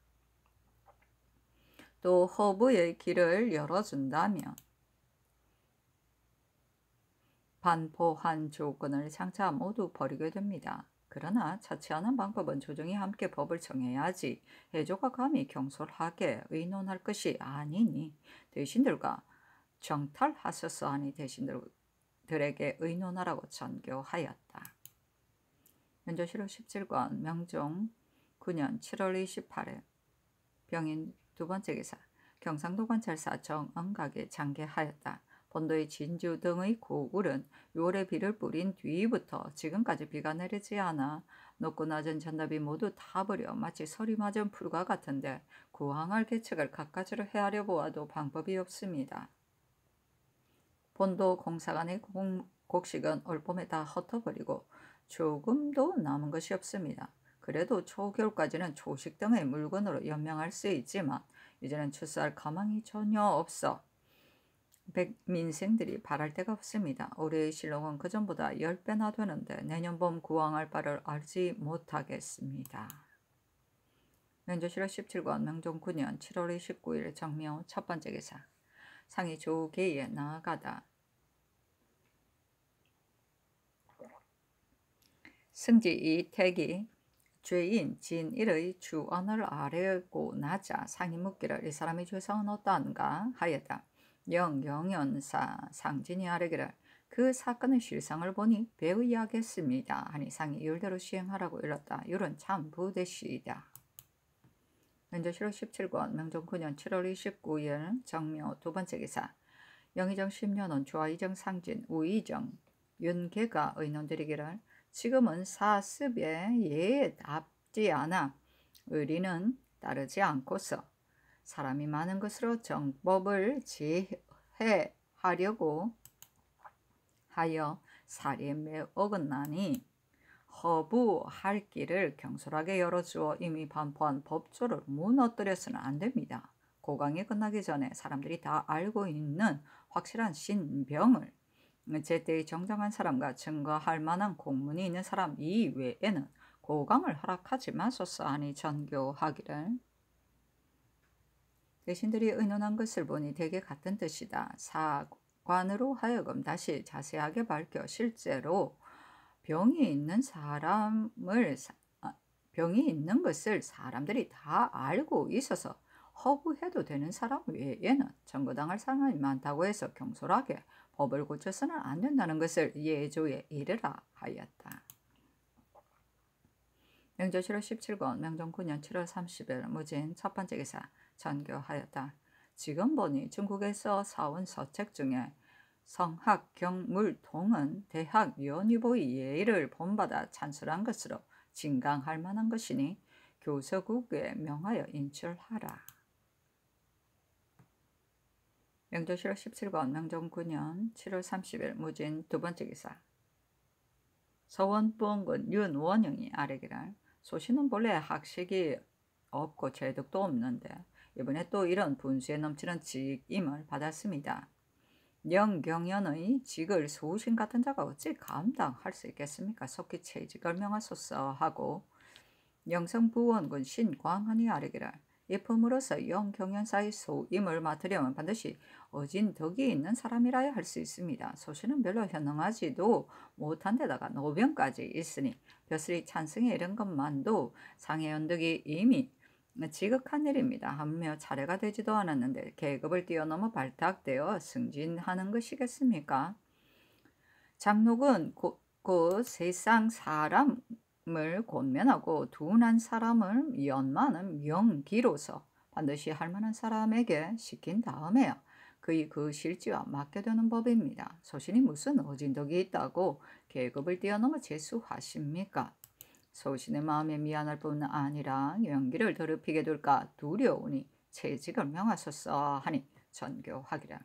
또 허브의 길을 열어준다면 반포한 조건을 장차 모두 버리게 됩니다. 그러나 자치하는 방법은 조정이 함께 법을 정해야지 해조가 감히 경솔하게 의논할 것이 아니니 대신들과 정탈하셨사하니 대신들에게 의논하라고 전교하였다. 연조실록 17권 명종 9년 7월 28일 병인 두 번째 기사 경상도 관찰사 정은각이 장계하였다. 본도의 진주 등의 고굴은 6월에 비를 뿌린 뒤부터 지금까지 비가 내리지 않아 높고 낮은 전답이 모두 다버려 마치 서리 맞은 풀과 같은데 구황할 계측을 갖가지로 헤아려 보아도 방법이 없습니다. 본도 공사관의 공, 곡식은 올봄에 다 흩어버리고 조금도 남은 것이 없습니다. 그래도 초겨울까지는 조식 등의 물건으로 연명할 수 있지만 이제는 출소할 가망이 전혀 없어 백민생들이 바랄 데가 없습니다. 올해의 실록은 그전보다 10배나 되는데 내년 봄 구황할 바를 알지 못하겠습니다. 면조실화 17권 명종 9년 7월 29일 정묘 첫 번째 기사 상이 조계에 나아가다 승지 이택이 죄인 진일의 주언을 아뢰고 나자 상이 묻기를 이 사람이 죄성은 어떠한가 하였다. 영영연사 상진이 아래기를 그 사건의 실상을 보니 배우이 야겠습니다. 하니 상이 율대로 시행하라고 일렀다. 율은 참 부대시이다. 연조실록 17권 명종 9년 7월 29일 정묘 두 번째 기사 영의정 10년은 조아이정 상진 우이정 윤계가 의논드리기를 지금은 사습에 예에 답지 않아 의리는 따르지 않고서 사람이 많은 것으로 정법을 지혜하려고 하여 살리에 매우 어긋나니 허부할 길을 경솔하게 열어주어 이미 반포한 법조를 무너뜨려서는 안됩니다. 고강이 끝나기 전에 사람들이 다 알고 있는 확실한 신병을 제때의 정당한 사람과 증거할 만한 공문이 있는 사람 이외에는 고강을 허락하지 마소서 하니 전교하기를 대신들이 의논한 것을 보니 대개 같은 뜻이다. 사관으로 하여금 다시 자세하게 밝혀 실제로 병이 있는 사람을 아, 병이 있는 것을 사람들이 다 알고 있어서 허구해도 되는 사람 외에는 청거당할 사람이 많다고 해서 경솔하게 법을 고쳐서는 안 된다는 것을 예조에 이르라 하였다. 명조 7월 17권 명정 9년 7월 30일 무진 첫 번째 기사 전교하였다. 지금 보니 중국에서 사온 서책 중에 성학경물통은 대학 연위보의 예의를 본받아 찬술한 것으로 진강할 만한 것이니 교서국에 명하여 인출하라. 명조실록1 7번 명종 9년 7월 30일 무진 두 번째 기사 서원부원군 윤원영이 아래기랄 소신은 본래 학식이 없고 제독도 없는데 이번에 또 이런 분수에 넘치는 직임을 받았습니다. 영경연의 직을 소신 같은 자가 어찌 감당할 수 있겠습니까? 속히 채직을 명하소서 하고 영성부원군 신광한이 아뢰기를 이 품으로서 영경연사의 소임을 맡으려면 반드시 어진 덕이 있는 사람이라야 할 수 있습니다. 소신은 별로 현능하지도 못한 데다가 노병까지 있으니 벼슬이 찬승에 이른 것만도 상해 연덕이 이미 네, 지극한 일입니다. 한며 차례가 되지도 않았는데 계급을 뛰어넘어 발탁되어 승진하는 것이겠습니까? 장록은 곧, 곧 그 세상 사람을 곤면하고 둔한 사람을 연마는명기로서 반드시 할 만한 사람에게 시킨 다음에야 그의 그 실지와 맞게 되는 법입니다. 소신이 무슨 어진덕이 있다고 계급을 뛰어넘어 재수하십니까? 소신의 마음에 미안할 뿐 아니라 연기를 더럽히게 될까 두려우니 채직을 명하소서 하니 전교하기라.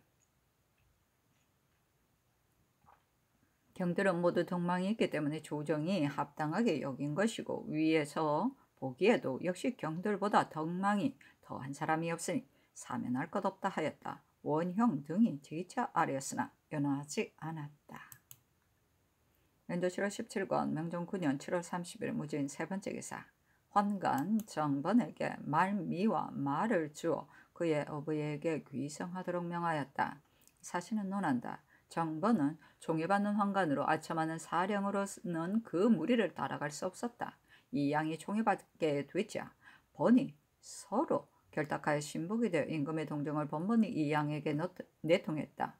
경들은 모두 동망이 있기 때문에 조정이 합당하게 여긴 것이고 위에서 보기에도 역시 경들보다 덕망이 더한 사람이 없으니 사면할 것 없다 하였다. 원형 등이 제이차 아래였으나 연하지 않았다. 연도 7월 17권 명종 9년 7월 30일 무주인 세 번째 기사 환관 정번에게 말미와 말을 주어 그의 어부에게 귀성하도록 명하였다. 사실은 논한다. 정번은 종이받는 환관으로 아첨하는 사령으로는 그 무리를 따라갈 수 없었다. 이 양이 종이받게 되자 번이 서로 결탁하여 신복이 되어 임금의 동정을 번번이 이 양에게 내통했다.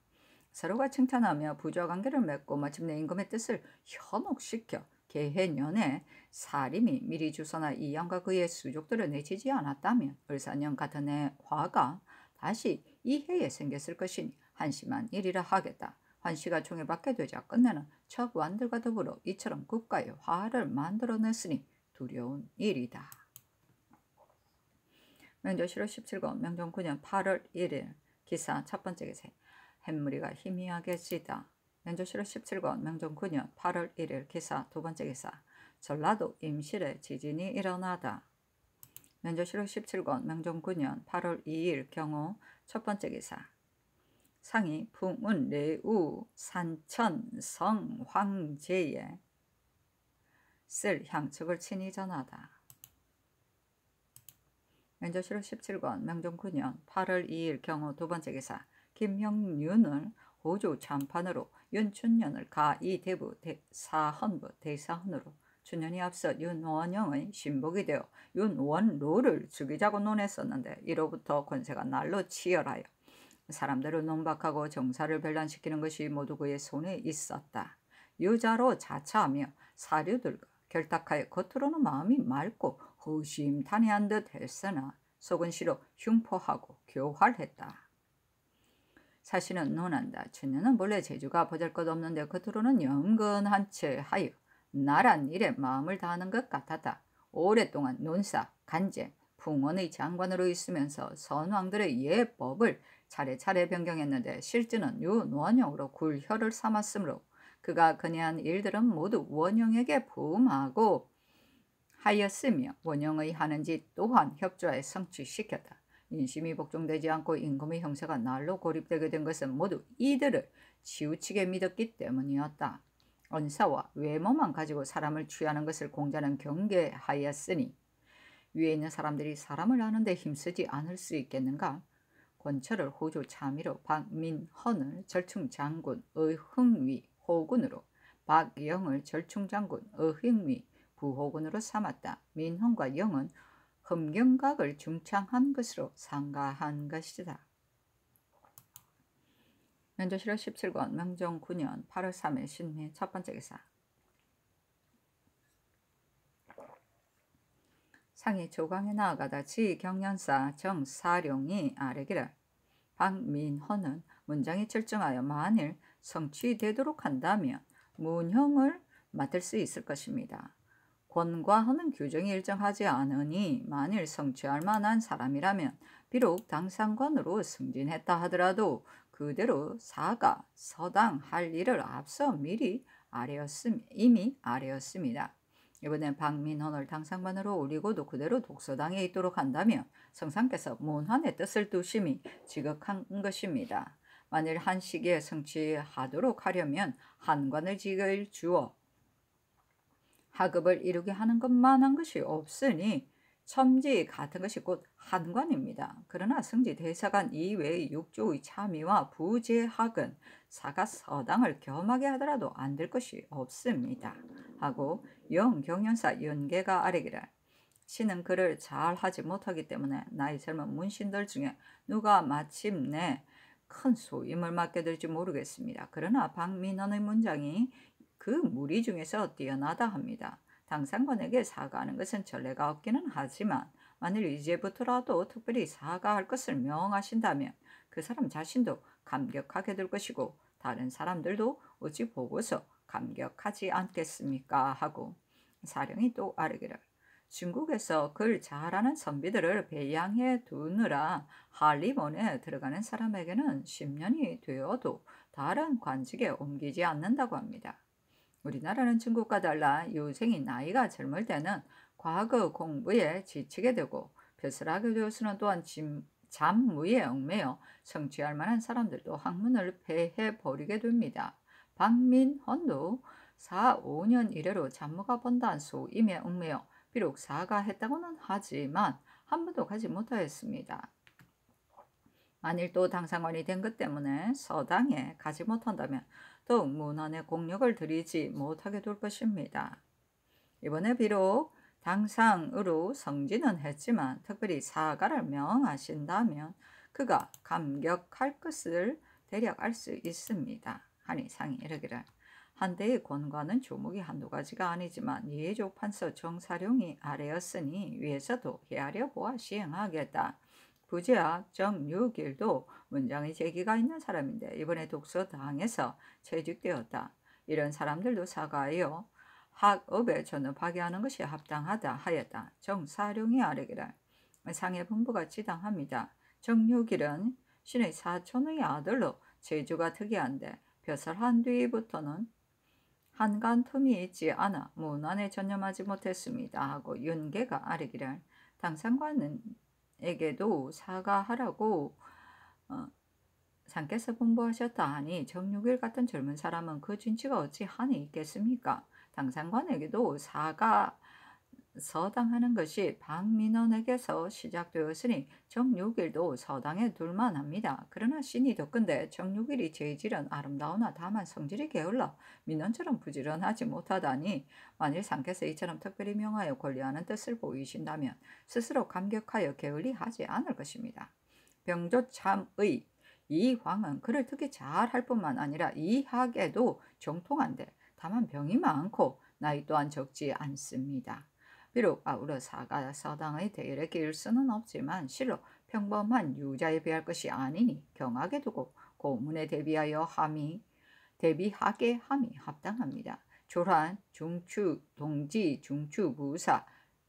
서로가 칭찬하며 부자 관계를 맺고 마침내 임금의 뜻을 현혹시켜 개해년에 사림이 미리 주서나 이양과 그의 수족들을 내치지 않았다면 을사년 같은 해 화가 다시 이 해에 생겼을 것이니 한심한 일이라 하겠다. 환시가 총에 받게 되자 끝내는 첩 완들과 더불어 이처럼 국가의 화를 만들어냈으니 두려운 일이다. 명조 1월 17권 명종 9년 8월 1일 기사 첫 번째 기세 햇무리가 희미하게 지다. 연조실로 17권 명종 9년 8월 1일 기사 두 번째 기사 전라도 임실에 지진이 일어나다. 면조실록 17권 명종 9년 8월 2일 경호 첫 번째 기사 상이 풍운 레우 산천 성황제에 쓸 향측을 친히 전하다. 면조실록 17권 명종 9년 8월 2일 경호 두 번째 기사 김형윤은 호주 참판으로 윤춘년을 가이 대부 사헌부 대사헌으로 춘년이 앞서 윤원영의 신복이 되어 윤원로를 죽이자고 논했었는데 이로부터 권세가 날로 치열하여 사람들을 농박하고 정사를 변란시키는 것이 모두 그의 손에 있었다. 유자로 자처하며 사료들과 결탁하여 겉으로는 마음이 맑고 허심탄회한 듯 했으나 속은 시로 흉포하고 교활했다. 사실은 논한다. 춘녀는 본래 재주가 보잘것없는데 겉으로는 영근한채 하여 나란 일에 마음을 다하는 것 같았다. 오랫동안 논사, 간제, 풍원의 장관으로 있으면서 선왕들의 예법을 차례차례 변경했는데 실제는 유노원형으로 굴혀를 삼았으므로 그가 근해한 일들은 모두 원영에게 부음하고 하였으며 원영의 하는 짓 또한 협조에 하 성취시켰다. 인심이 복종되지 않고 임금의 형세가 날로 고립되게 된 것은 모두 이들을 치우치게 믿었기 때문이었다. 언사와 외모만 가지고 사람을 취하는 것을 공자는 경계하였으니 위에 있는 사람들이 사람을 아는데 힘쓰지 않을 수 있겠는가? 권철을 호조 참의로 박민헌을 절충장군 의흥위 호군으로 박영을 절충장군 의흥위 부호군으로 삼았다. 민헌과 영은 검경각을 중창한 것으로 상가한 것이다. 면조실화 17권 명종 9년 8월 3일 신미첫 번째 기사 상이 조강에 나아가다 지 경련사 정사룡이 아래기를 박민헌은 문장이 철정하여 만일 성취되도록 한다면 문형을 맡을 수 있을 것입니다. 권과허는 규정이 일정하지 않으니 만일 성취할 만한 사람이라면 비록 당상관으로 승진했다 하더라도 그대로 사가 서당 할 일을 앞서 미리 아뢰었음 이미 아뢰었습니다 이번엔 박민헌을 당상관으로 올리고도 그대로 독서당에 있도록 한다면 성상께서 문헌의 뜻을 두심이 지극한 것입니다. 만일 한 시기에 성취하도록 하려면 한관을 지을 주어 학업을 이루게 하는 것만 한 것이 없으니 첨지 같은 것이 곧 한관입니다. 그러나 승지 대사관 이외의 육조의 참여와 부재학은 사가 서당을 겸하게 하더라도 안 될 것이 없습니다. 하고 영경연사 연계가 아래기를 신은 그를 잘 하지 못하기 때문에 나이 젊은 문신들 중에 누가 마침내 큰 소임을 맡게 될지 모르겠습니다. 그러나 박민헌의 문장이 그 무리 중에서 뛰어나다 합니다. 당상관에게 사과하는 것은 전례가 없기는 하지만 만일 이제부터라도 특별히 사과할 것을 명하신다면 그 사람 자신도 감격하게 될 것이고 다른 사람들도 어찌 보고서 감격하지 않겠습니까 하고 사령이 또 아르기를 중국에서 글 잘하는 선비들을 배양해 두느라 할리몬에 들어가는 사람에게는 10년이 되어도 다른 관직에 옮기지 않는다고 합니다. 우리나라는 중국과 달라 유생이 나이가 젊을 때는 과거 공부에 지치게 되고 베스라교 교수는 또한 잠무에 얽매여 성취할 만한 사람들도 학문을 폐해버리게 됩니다. 박민헌도 4, 5년 이래로 잡무가 번는 소임에 얽매여 비록 사과했다고는 하지만 한 번도 가지 못하였습니다. 만일 또 당상원이 된 것 때문에 서당에 가지 못한다면 더욱 문안의 공력을 들이지 못하게 될 것입니다. 이번에 비록 당상으로 성진은 했지만 특별히 사과를 명하신다면 그가 감격할 것을 대략 알 수 있습니다. 하니 상이 이르기를 한대의 권과는 조목이 한두 가지가 아니지만 예조 판서 정사룡이 아래였으니 위에서도 헤아려 보아 시행하겠다. 부제학 정유길도 문장의 제기가 있는 사람인데 이번에 독서당에서 퇴직되었다. 이런 사람들도 사과하여 학업에 전업하게하는 것이 합당하다 하였다. 정사룡이 아래기를 상해 분부가 지당합니다. 정유길은 신의 사촌의 아들로 제주가 특이한데 벼슬한 뒤부터는 한간 틈이 있지 않아 문안에 전념하지 못했습니다 하고 윤계가 아래기를 당상과는 에게도 사과하라고 어, 상께서 공부하셨다 하니 정육일 같은 젊은 사람은 그 진치가 어찌 한이 있겠습니까? 당상관에게도 사과 서당하는 것이 박민원에게서 시작되었으니 정육일도 서당에 둘만 합니다. 그러나 신이 더큰데 정육일이 제질은 아름다우나 다만 성질이 게을러 민원처럼 부지런하지 못하다니 만일 상께서 이처럼 특별히 명하여 권리하는 뜻을 보이신다면 스스로 감격하여 게을리하지 않을 것입니다. 병조참의 이 황은 그를 특히 잘할 뿐만 아니라 이 학에도 정통한데 다만 병이 많고 나이 또한 적지 않습니다. 비록 아우르 사가 사당의 대열에 끼일 수는 없지만 실로 평범한 유자에 비할 것이 아니니 경하게 두고 고문에 대비하여 함이 대비하게 함이 합당합니다. 조란, 중추, 동지, 중추, 부사,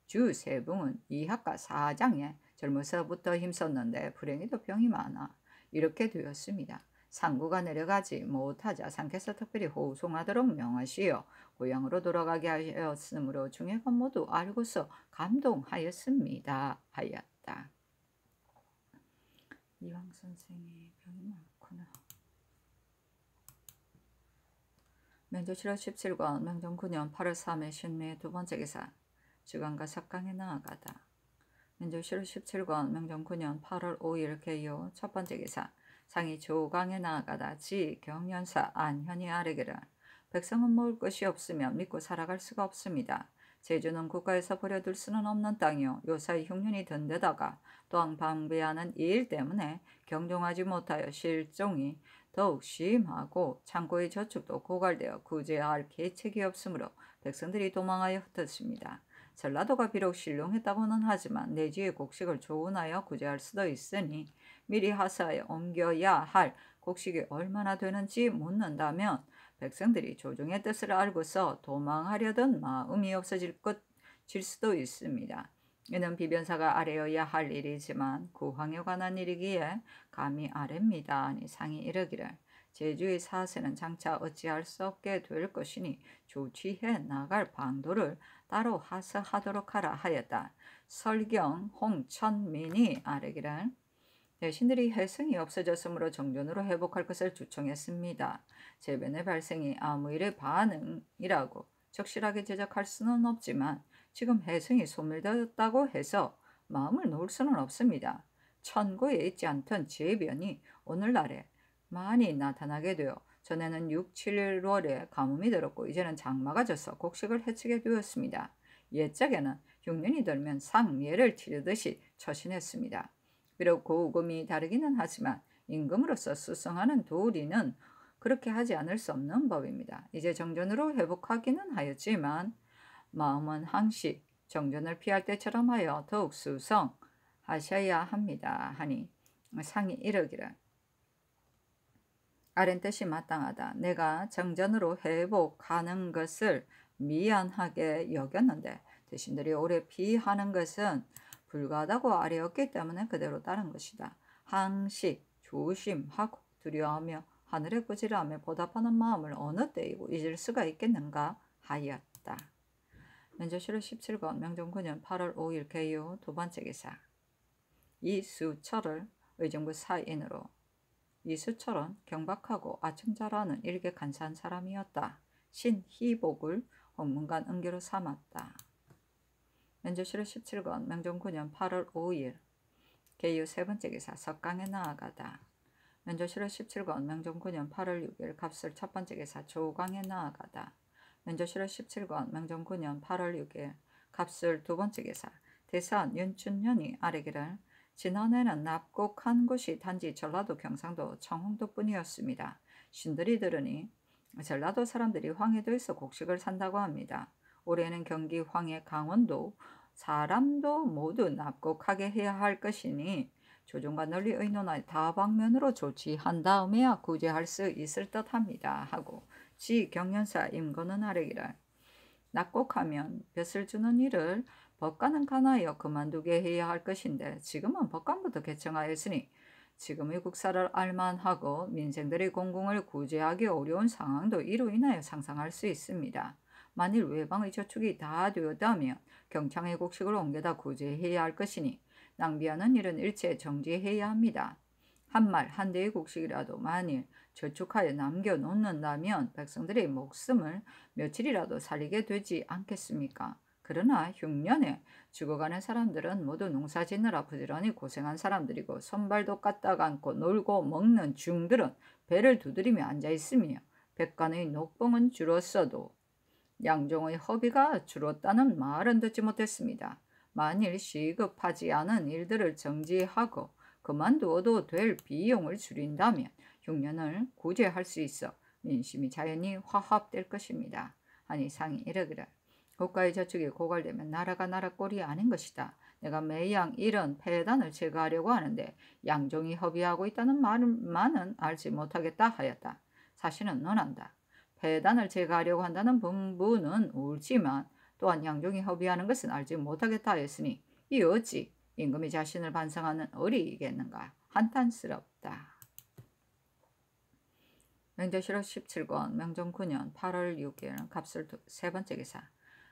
주 세붕은 이 학과 사장에 젊어서부터 힘썼는데 불행히도 병이 많아 이렇게 되었습니다. 상구가 내려가지 못하자 상캐서 특별히 호송하도록 명하시어 고향으로 돌아가게 하였으므로 중예가 모두 알고서 감동하였습니다. 하였다. 이왕 선생의 병이 많구나. 명조 7월 17권 명종 9년 8월 3일 신미의 두 번째 기사 주간과 석강에 나아가다. 명조 7월 17권 명종 9년 8월 5일 개요 첫 번째 기사 상이 조강에 나아가다 지 경련사 안현이 아래기를 백성은 모을 것이 없으며 믿고 살아갈 수가 없습니다. 제주는 국가에서 버려둘 수는 없는 땅이요 요사이 흉년이 든 데다가 또한 방비하는 이 일 때문에 경종하지 못하여 실종이 더욱 심하고 창고의 저축도 고갈되어 구제할 계책이 없으므로 백성들이 도망하여 흩었습니다 전라도가 비록 실종했다고는 하지만 내지의 곡식을 조은하여 구제할 수도 있으니 미리 하사에 옮겨야 할 곡식이 얼마나 되는지 묻는다면 백성들이 조정의 뜻을 알고서 도망하려던 마음이 없어질 것, 질 수도 있습니다. 이는 비변사가 아래여야 할 일이지만 구황에 관한 일이기에 감히 아래입니다. 아니 상이 이르기를 제주의 사세는 장차 어찌할 수 없게 될 것이니 조치해 나갈 방도를 따로 하사하도록 하라 하였다. 설경 홍천민이 아래기를 여신들이 네, 해승이 없어졌으므로 정전으로 회복할 것을 주청했습니다. 재변의 발생이 아무 일의 반응이라고 적실하게 제작할 수는 없지만 지금 혜승이 소멸되었다고 해서 마음을 놓을 수는 없습니다. 천고에 있지 않던 재변이 오늘날에 많이 나타나게 되어 전에는 6, 7월에 가뭄이 들었고 이제는 장마가 져서 곡식을 해치게 되었습니다. 옛적에는 6년이 되면 상예를 치르듯이 처신했습니다. 비록 고금이 다르기는 하지만 임금으로서 수성하는 도리는 그렇게 하지 않을 수 없는 법입니다. 이제 정전으로 회복하기는 하였지만 마음은 항시 정전을 피할 때처럼 하여 더욱 수성하셔야 합니다. 하니 상이 이르기를 아랫뜻이 마땅하다. 내가 정전으로 회복하는 것을 미안하게 여겼는데 대신들이 오래 피하는 것은 불가하다고 아래였기 때문에 그대로 따른 것이다. 항시 조심하고 두려워하며 하늘의 꾸지람에 보답하는 마음을 어느 때이고 잊을 수가 있겠는가 하였다. 면조실로 17권 명종 9년 8월 5일 개요 두 번째 기사 이수철을 의정부 사인으로 이수철은 경박하고 아청자라는 일개 간사한 사람이었다. 신희복을 홍문관 은교로 삼았다. 면조실로 17권 명종 9년 8월 5일 개유 세 번째 기사 석강에 나아가다 면조실로 17권 명종 9년 8월 6일 갑술 첫 번째 기사 조광에 나아가다 면조실로 17권 명종 9년 8월 6일 갑술 두 번째 기사 대선 윤춘현이 아래기를 지난해는 납곡한 곳이 단지 전라도 경상도 청홍도뿐이었습니다. 신들이 들으니 전라도 사람들이 황해도에서 곡식을 산다고 합니다. 올해는 경기 황해 강원도 사람도 모두 납곡하게 해야 할 것이니 조정과 널리 의논하여 다방면으로 조치한 다음에야 구제할 수 있을 듯합니다. 하고 지 경연사 임건은 아래기라 납곡하면 벼슬 주는 일을 법관은 가나여 그만두게 해야 할 것인데 지금은 법관부터 개청하였으니 지금의 국사를 알만하고 민생들의 공공을 구제하기 어려운 상황도 이로 인하여 상상할 수 있습니다. 만일 외방의 저축이 다 되었다면 경창의 곡식을 옮겨다 구제해야 할 것이니 낭비하는 일은 일체 정지해야 합니다. 한 말 한 대의 곡식이라도 만일 저축하여 남겨놓는다면 백성들의 목숨을 며칠이라도 살리게 되지 않겠습니까? 그러나 흉년에 죽어가는 사람들은 모두 농사 짓느라 부지런히 고생한 사람들이고 손발도 까딱 않고 놀고 먹는 중들은 배를 두드리며 앉아있으며 백관의 녹봉은 줄었어도 양종의 허비가 줄었다는 말은 듣지 못했습니다. 만일 시급하지 않은 일들을 정지하고 그만두어도 될 비용을 줄인다면 흉년을 구제할 수 있어 민심이 자연히 화합될 것입니다. 아니 상이 이러기를 국가의 저축이 고갈되면 나라가 나라 꼴이 아닌 것이다. 내가 매양 이런 폐단을 제거하려고 하는데 양종이 허비하고 있다는 말만은 알지 못하겠다 하였다. 사실은 논한다. 폐단을 제거하려고 한다는 분부는 울지만 또한 양종이 허비하는 것은 알지 못하겠다 했으니 이 어찌 임금이 자신을 반성하는 어리겠는가 한탄스럽다. 명제시록 17권 명종 9년 8월 6일 갑술 두, 세 번째 기사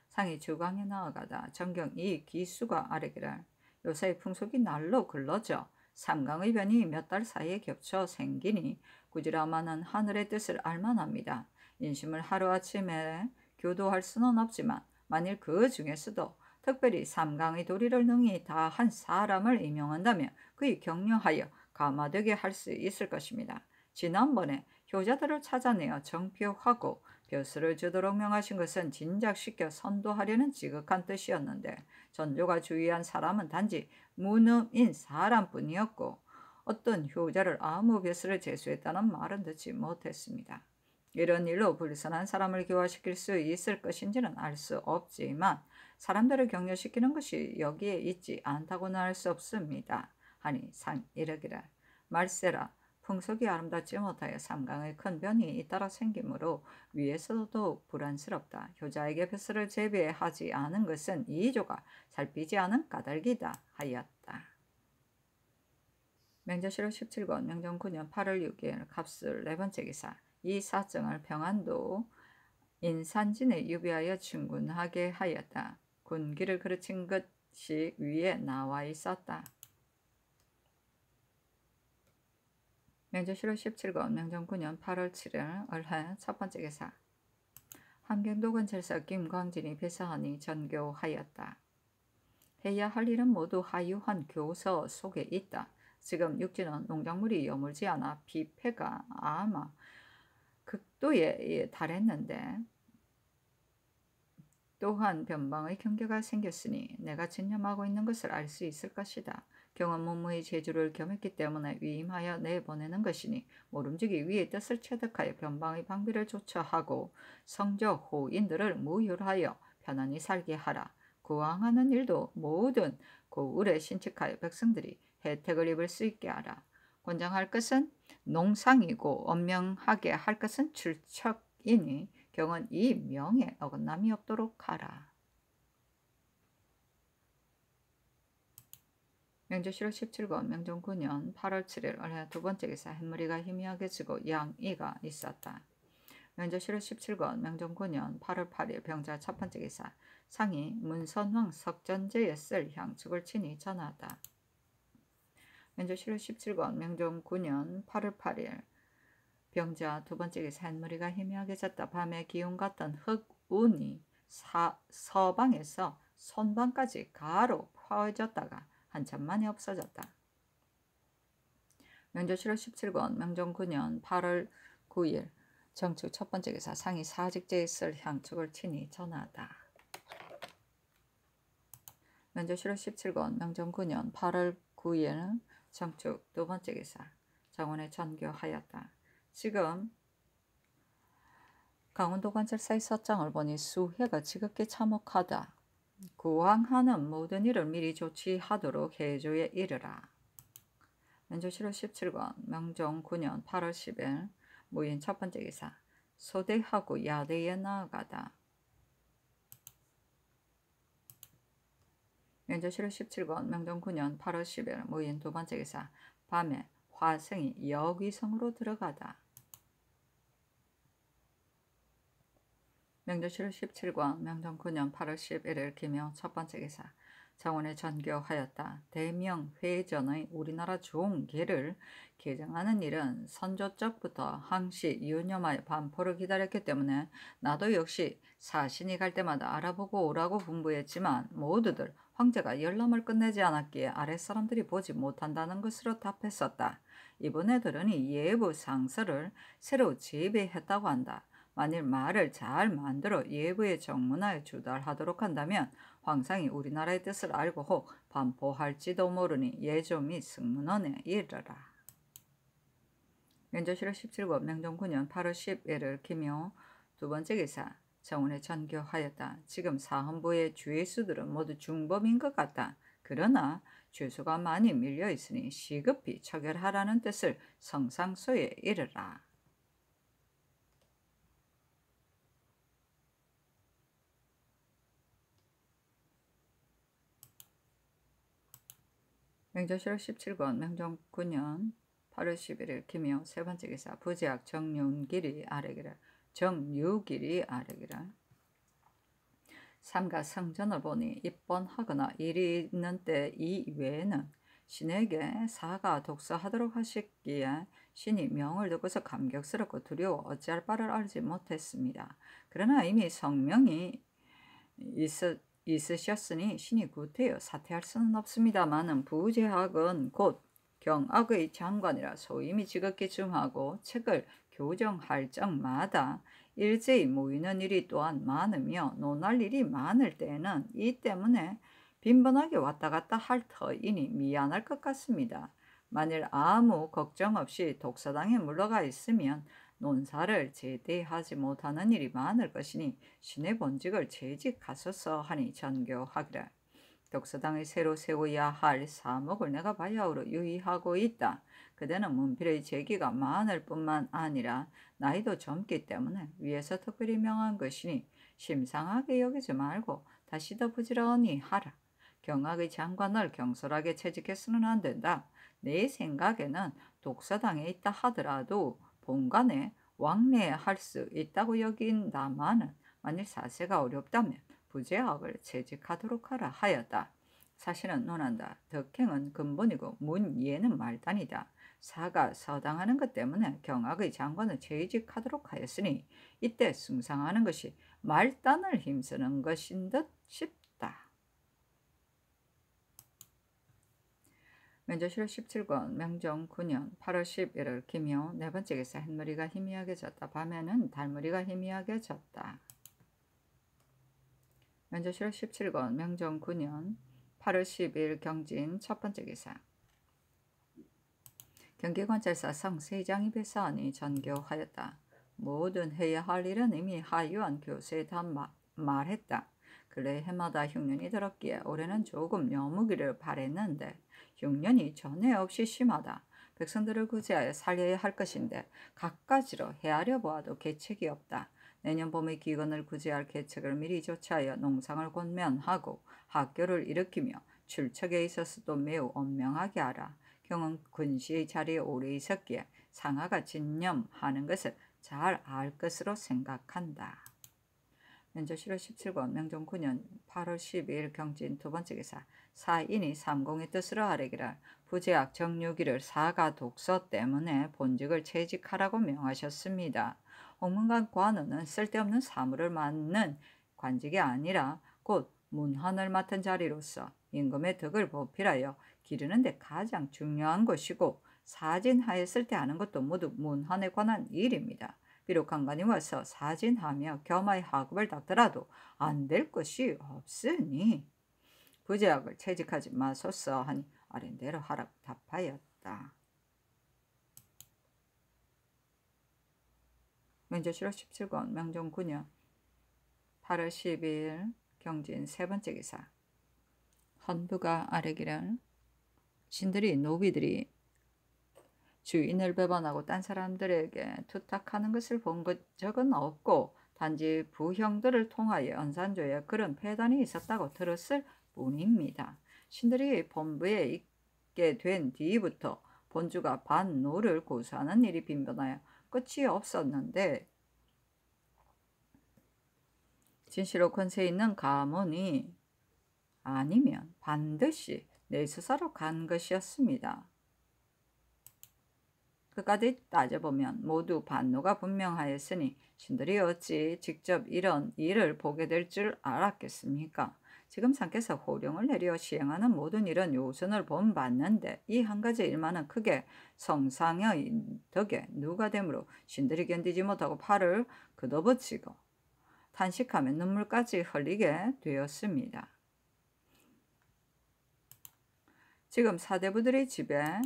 상이 주광에 나아가다 정경 이 기수가 아래기를 요새 풍속이 날로 글러져 삼강의 변이 몇 달 사이에 겹쳐 생기니 구지라마는 하늘의 뜻을 알만합니다. 인심을 하루아침에 교도할 수는 없지만 만일 그 중에서도 특별히 삼강의 도리를 능히 다 한 사람을 임명한다면 그의 격려하여 감화되게 할 수 있을 것입니다. 지난번에 효자들을 찾아내어 정표하고 벼슬을 주도록 명하신 것은 진작시켜 선도하려는 지극한 뜻이었는데 전조가 주의한 사람은 단지 무능인 사람뿐이었고 어떤 효자를 아무 벼슬을 제수했다는 말은 듣지 못했습니다. 이런 일로 불선한 사람을 교화시킬 수 있을 것인지는 알 수 없지만 사람들을 격려시키는 것이 여기에 있지 않다고는 할 수 없습니다. 하니 상이르기라 말세라 풍속이 아름답지 못하여 삼강의 큰 변이 잇따라 생기므로 위에서도 더욱 불안스럽다. 효자에게 벼슬을 재배하지 않은 것은 이조가 살피지 않은 까닭이다 하였다. 명자실록 17권 명정 9년 8월 6일 갑술 네 번째 기사 이 사정을 병안도 인산진에 유비하여 충군하게 하였다. 군기를 그르친 것이 위에 나와 있었다. 명조실록 17권 명정 9년 8월 7일 을하 첫 번째 개사 함경도군 칠사 김광진이 배사하니 전교하였다. 해야 할 일은 모두 하유한 교서 속에 있다. 지금 육지는 농작물이 여물지 않아 비폐가 아마 극도에 예, 예, 달했는데 또한 변방의 경계가 생겼으니 내가 진념하고 있는 것을 알 수 있을 것이다. 경험 문무의 재주를 겸했기 때문에 위임하여 내보내는 것이니 모름지기 위의 뜻을 체득하여 변방의 방비를 조처하고 성저 호인들을 무율하여 편안히 살게 하라. 구왕하는 일도 모든 고울에 신칙하여 백성들이 혜택을 입을 수 있게 하라. 권장할 것은 농상이고 엄명하게 할 것은 출척이니 경은 이 명에 어긋남이 없도록 하라. 명조실록 17권 명종 9년 8월 7일 올해 두 번째 기사 햇머리가 희미하게 지고 양이가 있었다. 명조실록 17권 명종 9년 8월 8일 병자 첫 번째 기사 상이 문선왕 석전제의 쓸향 죽을 친히 전하다. 면조실로 17권 명종 9년 8월 8일 병자 두 번째에 산머리가 희미하게 졌다. 밤에 기운 같던 흑운이 사, 서방에서 선방까지 가로 퍼졌다가 한참 만에 없어졌다. 명조실록 17권 명종 9년 8월 9일 정축 첫 번째 기사 상이 사직제에 쓸 향축을 치니 전하다. 명조실록 17권 명종 9년 8월 9일 정축 두 번째 기사 정원에 전교하였다. 지금 강원도 관찰사의 서장을 보니 수해가 지극히 참혹하다. 구황하는 모든 일을 미리 조치하도록 해조에 이르라. 민조시로 17권 명종 9년 8월 10일 무인 첫 번째 기사 소대하고 야대에 나아가다. 면조실록 1 7번 명종 9년 8월 10일 모인 두 번째 기사 밤에 화성이 여기성으로 들어가다. 명조실록 17권 명종 9년 8월 11일 김영 첫 번째 기사 정원에 전교하였다. 대명회전의 우리나라 종계를 개정하는 일은 선조적부터 항시 유념하여 반포를 기다렸기 때문에 나도 역시 사신이 갈 때마다 알아보고 오라고 분부했지만 모두들 황제가 열람을 끝내지 않았기에 아랫사람들이 보지 못한다는 것으로 답했었다. 이번에 들으니 예부 상서를 새로 지배했다고 한다. 만일 말을 잘 만들어 예부의 정문화에 주달하도록 한다면 황상이 우리나라의 뜻을 알고 혹 반포할지도 모르니 예조 및 승문원에 이르라. 면조실록 17권 명종 9년 8월 10일을 기묘 두 번째 기사 정원에 전교하였다. 지금 사헌부의 죄수들은 모두 중범인 것 같다. 그러나 죄수가 많이 밀려 있으니 시급히 처결하라는 뜻을 성상소에 이르라. 명조실록 17권 명종 9년 8월 11일 김영세 번째 기사 부제학 정윤길이 아래기를 정유길이 아래기라. 삼가 성전을 보니 입번하거나 일이 있는 때 이외에는 신에게 사가 독서하도록 하셨기에 신이 명을 듣고서 감격스럽고 두려워 어찌할 바를 알지 못했습니다. 그러나 이미 성명이 있었 있으셨으니 신이 구태여 사퇴할 수는 없습니다만은 부재학은 곧 경악의 장관이라 소임이 지극히 중하고 책을 교정할 적마다 일제히 모이는 일이 또한 많으며 논할 일이 많을 때는 에이 때문에 빈번하게 왔다 갔다 할 터이니 미안할 것 같습니다. 만일 아무 걱정 없이 독서당에 물러가 있으면 논사를 제대하지 못하는 일이 많을 것이니 신의 본직을 재직하소서 하니 전교하기를 독서당을 새로 세워야 할 사목을 내가 바야흐로 유의하고 있다. 그대는 문필의 재기가 많을 뿐만 아니라 나이도 젊기 때문에 위에서 특별히 명한 것이니 심상하게 여기지 말고 다시 더 부지런히 하라. 경악의 장관을 경솔하게 채직해서는 안 된다. 내 생각에는 독서당에 있다 하더라도 본관에 왕래할 수 있다고 여긴다마는 만일 사세가 어렵다면 부재학을 채직하도록 하라 하였다. 사실은 논한다. 덕행은 근본이고 문예는 말단이다. 사가 서당하는 것 때문에 경악의 장관을 재직하도록 하였으니 이때 승상하는 것이 말단을 힘쓰는 것인 듯 싶다. 면조실 17권 명정 9년 8월 11일 김요 네 번째 기사 햇머리가 희미하게 졌다. 밤에는 달머리가 희미하게 졌다. 면접실 17권 명정 9년 8월 10일 경진 첫 번째 기사 경기관찰사 성세장이 배사하니 전교하였다. 모든 해야 할 일은 이미 하유한 교수에 다 마, 말했다. 그래 해마다 흉년이 들었기에 올해는 조금 여무기를 바랬는데 흉년이 전에 없이 심하다. 백성들을 구제하여 살려야 할 것인데 각가지로 헤아려 보아도 계책이 없다. 내년 봄의 기근을 구제할 계책을 미리 조치하여 농상을 권면하고 학교를 일으키며 출척에 있어서도 매우 엄명하게 하라. 경은 근시의 자리에 오래 있었기에 상하가 진념하는 것을 잘 알 것으로 생각한다. 면조실호 17권 명종 9년 8월 12일 경진 두 번째 기사 사인이 삼공의 뜻으로 하래기라 부제학 정유기를 사가 독서 때문에 본직을 채직하라고 명하셨습니다. 엄문관관우는 쓸데없는 사물을 맡는 관직이 아니라 곧 문헌을 맡은 자리로서 임금의 덕을 보필하여 기르는 데 가장 중요한 것이고 사진하에 쓸때하는 것도 모두 문헌에 관한 일입니다. 비록 간간이 와서 사진하며 겸하의 학업을 닦더라도 안 될 것이 없으니 부제학을 채직하지 마소서 하니 아랜대로 하락 답하였다. 명주실록 17권 명종 9년 8월 12일 경진 세 번째 기사 헌부가 아래기를 신들이 노비들이 주인을 배반하고 딴 사람들에게 투탁하는 것을 본 적은 없고 단지 부형들을 통하여 연산조에 그런 폐단이 있었다고 들었을 뿐입니다. 신들이 본부에 있게 된 뒤부터 본주가 반노를 고수하는 일이 빈번하여 끝이 없었는데 진실로 권세 있는 가문이 아니면 반드시 내스스로간 것이었습니다. 그까지 따져보면 모두 반노가 분명하였으니 신들이 어찌 직접 이런 일을 보게 될 줄 알았겠습니까? 지금 상께서 호령을 내려 시행하는 모든 일은 요선을 본받는데 이 한 가지 일만은 크게 성상의 덕에 누가 되므로 신들이 견디지 못하고 팔을 그어붙이고 탄식하며 눈물까지 흘리게 되었습니다. 지금 사대부들의 집에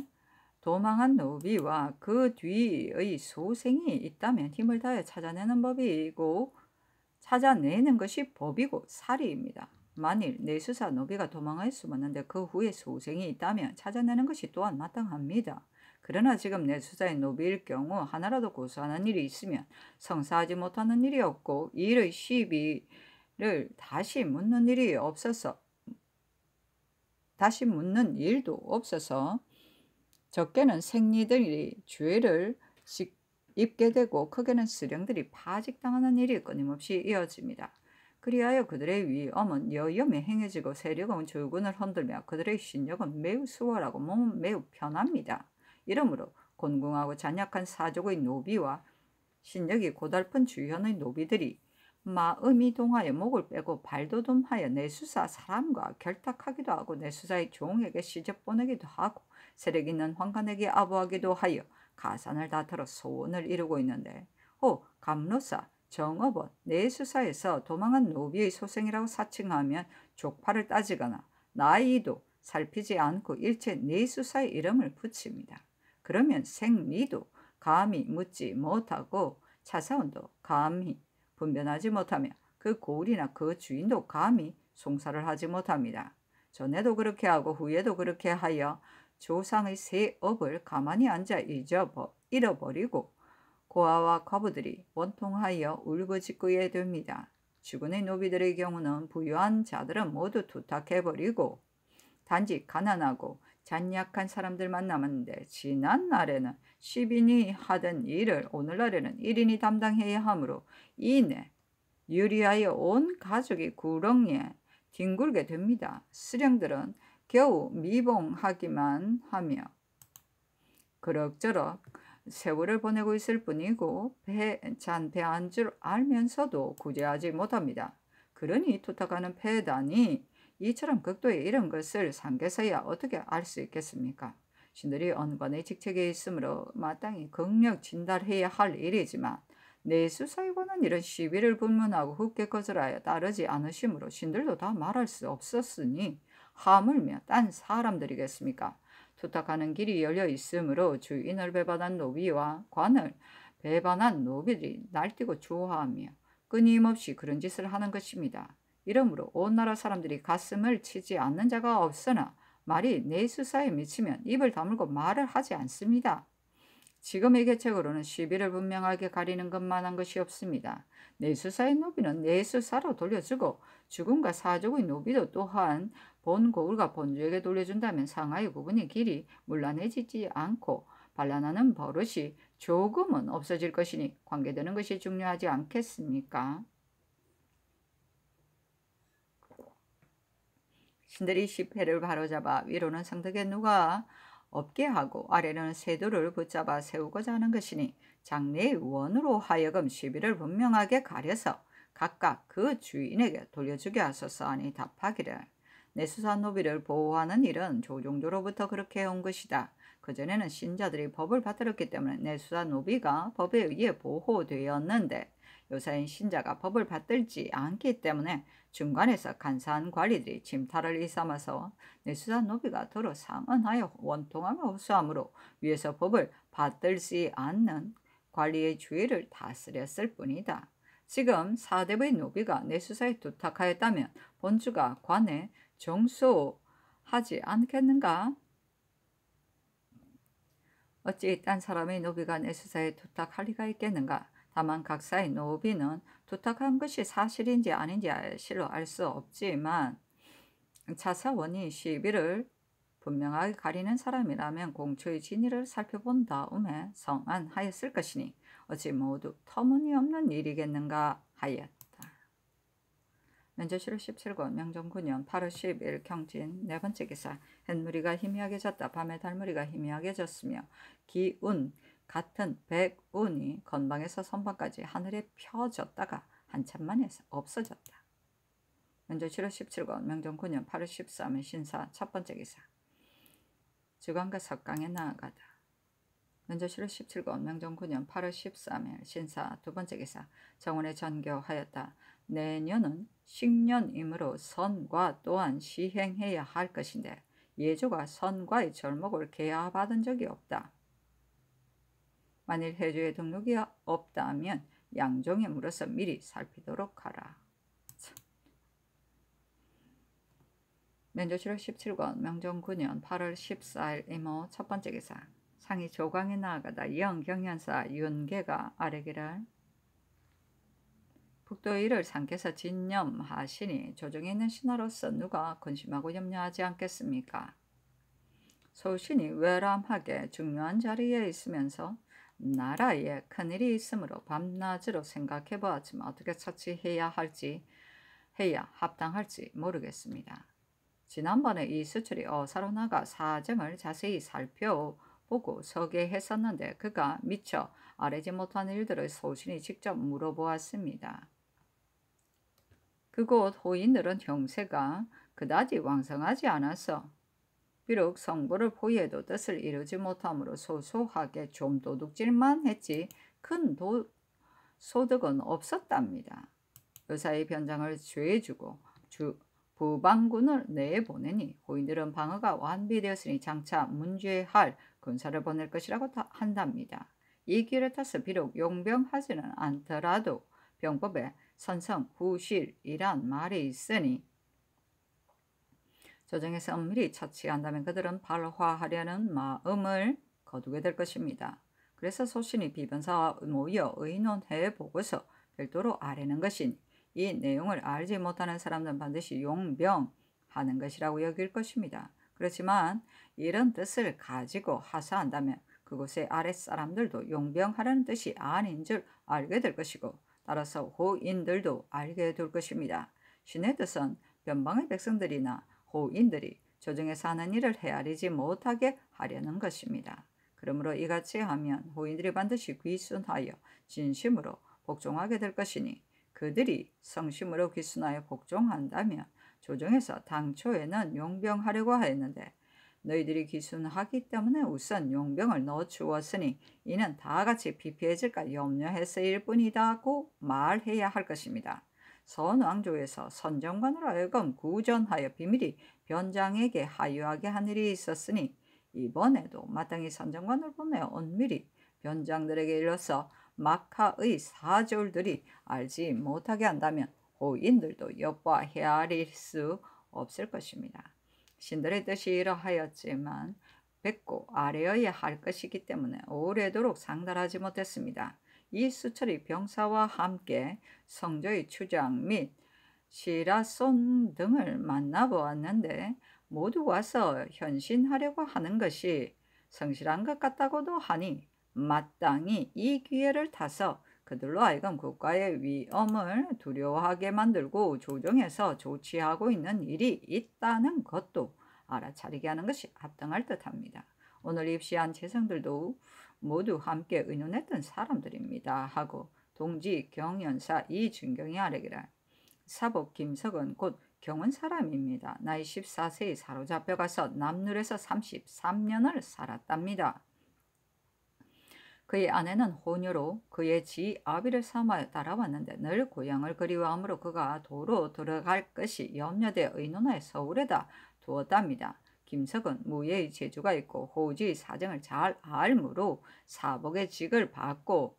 도망한 노비와 그 뒤의 소생이 있다면 힘을 다해 찾아내는 법이고 찾아내는 것이 법이고 사리입니다. 만일 내 수사 노비가 도망할 수없는데그 후에 소생이 있다면 찾아내는 것이 또한 마땅합니다. 그러나 지금 내 수사의 노비일 경우 하나라도 고소하는 일이 있으면 성사하지 못하는 일이 없고 이 일의 시비를 다시 묻는 일이 없어서 다시 묻는 일도 없어서 적게는 생리들이 죄를 입게 되고 크게는 수령들이 파직당하는 일이 끊임없이 이어집니다. 그리하여 그들의 위엄은 여염에 행해지고 세력은 조근을 흔들며 그들의 신력은 매우 수월하고 몸은 매우 편합니다. 이러므로 곤궁하고 잔약한 사족의 노비와 신력이 고달픈 주현의 노비들이 마음이 동하여 목을 빼고 발도 돔하여 내수사 사람과 결탁하기도 하고 내수사의 종에게 시접 보내기도 하고 세력 있는 황관에게 아부하기도 하여 가산을 다털어 소원을 이루고 있는데 호 감로사 정업원 내수사에서 도망한 노비의 소생이라고 사칭하면 족파를 따지거나 나이도 살피지 않고 일체 내수사의 이름을 붙입니다. 그러면 생리도 감히 묻지 못하고 차사원도 감히 분변하지 못하며 그 고울이나 그 주인도 감히 송사를 하지 못합니다. 전에도 그렇게 하고 후에도 그렇게 하여 조상의 새 업을 가만히 앉아 잊어버, 잃어버리고 고아와 과부들이 원통하여 울부짖게 고 됩니다. 주군의 노비들의 경우는 부유한 자들은 모두 투탁해버리고 단지 가난하고 잔약한 사람들만 남았는데 지난 날에는 시인이 하던 일을 오늘날에는 1인이 담당해야 하므로 이내 유리하여 온 가족이 구렁이에 뒹굴게 됩니다. 수령들은 겨우 미봉하기만 하며 그럭저럭 세월을 보내고 있을 뿐이고 배, 잔배한줄 알면서도 구제하지 못합니다. 그러니 투탁하는 폐단이 이처럼 극도에 이런 것을 상계서야 어떻게 알 수 있겠습니까? 신들이 언관의 직책에 있으므로 마땅히 극력 진달해야 할 일이지만 내수사이고는 이런 시비를 분문하고 흡게 거절하여 따르지 않으심으로 신들도 다 말할 수 없었으니 하물며 딴 사람들이겠습니까? 추탁하는 길이 열려 있으므로 주인을 배반한 노비와 관을 배반한 노비들이 날뛰고 주호하며 끊임없이 그런 짓을 하는 것입니다. 이러므로 온 나라 사람들이 가슴을 치지 않는 자가 없으나 말이 내 수사에 미치면 입을 다물고 말을 하지 않습니다. 지금의 개책으로는 시비를 분명하게 가리는 것만한 것이 없습니다. 내수사의 노비는 내수사로 돌려주고 죽음과 사족의 노비도 또한 본 고울과 본주에게 돌려준다면 상하이 구분의 길이 물란해지지 않고 반란하는 버릇이 조금은 없어질 것이니 관계되는 것이 중요하지 않겠습니까? 신들이 시회를 바로잡아 위로는 상덕에 누가 없게 하고 아래는 세도를 붙잡아 세우고자 하는 것이니 장래의 원으로 하여금 시비를 분명하게 가려서 각각 그 주인에게 돌려주게 하소서 하니 답하기를 내 수산노비를 보호하는 일은 조종조로부터 그렇게 해온 것이다. 그전에는 신자들이 법을 받들었기 때문에 내 수산노비가 법에 의해 보호되었는데 요새는 신자가 법을 받들지 않기 때문에 중간에서 간사한 관리들이 침탈을 일삼아서 내수산 노비가 더러 상언하여 원통함을 호소하므로 위에서 법을 받들지 않는 관리의 주의를 다스렸을 뿐이다. 지금 사대부의 노비가 내수사에 도탁하였다면 본주가 관에 정수하지 않겠는가? 어찌 딴 사람의 노비가 내 수사에 도탁할 리가 있겠는가? 다만 각사의 노비는 도탁한 것이 사실인지 아닌지 실로 알 수 없지만 차사원이 시비를 분명하게 가리는 사람이라면 공초의 진위를 살펴본 다음에 성안하였을 것이니 어찌 모두 터무니없는 일이겠는가 하여 면제실 17권 명종 9년 8월 10일 경진 네 번째 기사 햇무리가 희미하게 졌다 밤에 달무리가 희미하게 졌으며 기운 같은 백운이 건방에서 선방까지 하늘에 펴졌다가 한참 만에 없어졌다. 면제 7 17권 명종 9년 8월 13일 신사 첫 번째 기사 주간과 석강에 나아가다. 면제실 17권 명종 9년 8월 13일 신사 두 번째 기사 정원에 전교하였다. 내년은 식년이므로 선과 또한 시행해야 할 것인데 예조가 선과의 절목을 개화받은 적이 없다. 만일 해조의 등록이 없다면 양종에 물어서 미리 살피도록 하라. 면조실록 17권 명종 9년 8월 14일 이모 첫 번째 기사 상이 조광에 나아가다 영경연사 윤계가 아래기를 국도 일을 상께서 진념하시니 조정에 있는 신하로서 누가 근심하고 염려하지 않겠습니까? 소신이 외람하게 중요한 자리에 있으면서 나라에 큰일이 있으므로 밤낮으로 생각해 보았지만 어떻게 처치해야 할지 해야 합당할지 모르겠습니다. 지난번에 이 수출이 어사로 나가 사정을 자세히 살펴보고 소개했었는데 그가 미처 아 알지 못한 일들을 소신이 직접 물어보았습니다. 그곳 호인들은 형세가 그다지 왕성하지 않아서 비록 성부를 포위해도 뜻을 이루지 못함으로 소소하게 좀 도둑질만 했지 큰 도, 소득은 없었답니다. 의사의 변장을 죄해주고 주, 부방군을 내보내니 호인들은 방어가 완비되었으니 장차 문제할 군사를 보낼 것이라고 한답니다. 이 길을 타서 비록 용병하지는 않더라도 병법에 선성, 후실이란 말이 있으니 조정에서 엄밀히 처치한다면 그들은 발화하려는 마음을 거두게 될 것입니다. 그래서 소신이 비변사와 모여 의논해 보고서 별도로 아뢰는 것이이 내용을 알지 못하는 사람들은 반드시 용병하는 것이라고 여길 것입니다. 그렇지만 이런 뜻을 가지고 하사한다면 그곳의 아랫사람들도 용병하려는 뜻이 아닌 줄 알게 될 것이고 따라서 호인들도 알게 될 것입니다. 신의 뜻은 변방의 백성들이나 호인들이 조정에 서하는 일을 헤아리지 못하게 하려는 것입니다. 그러므로 이같이 하면 호인들이 반드시 귀순하여 진심으로 복종하게 될 것이니 그들이 성심으로 귀순하여 복종한다면 조정에서 당초에는 용병하려고 하였는데 너희들이 기순하기 때문에 우선 용병을 넣어 주었으니 이는 다 같이 피폐해질까 염려해서일 뿐이다고 말해야 할 것입니다. 선왕조에서 선정관으로 하여금 구전하여 비밀이 변장에게 하유하게 한 일이 있었으니 이번에도 마땅히 선정관을 보내어 은밀히 변장들에게 일러서 마카의 사졸들이 알지 못하게 한다면 호인들도 여과 헤아릴 수 없을 것입니다. 신들의 뜻이 이러하였지만 뱉고 아래어야 할 것이기 때문에 오래도록 상달하지 못했습니다. 이 수철이 병사와 함께 성조의 추장 및 시라손 등을 만나보았는데 모두 와서 현신하려고 하는 것이 성실한 것 같다고도 하니 마땅히 이 기회를 타서 그들로 하여금 국가의 위험을 두려워하게 만들고 조정해서 조치하고 있는 일이 있다는 것도 알아차리게 하는 것이 합당할 듯합니다. 오늘 입시한 재성들도 모두 함께 의논했던 사람들입니다. 하고 동지 경연사 이준경이 아래기라사복 김석은 곧 경은 사람입니다. 나이 14세에 사로잡혀가서 남률에서 33년을 살았답니다. 그의 아내는 혼녀로 그의 지 아비를 삼아 따라왔는데 늘 고향을 그리워함으로 그가 도로 들어갈 것이 염려되 의논하여 서울에다 두었답니다. 김석은 무예의 재주가 있고 호지 의 사정을 잘 알므로 사복의 직을 받고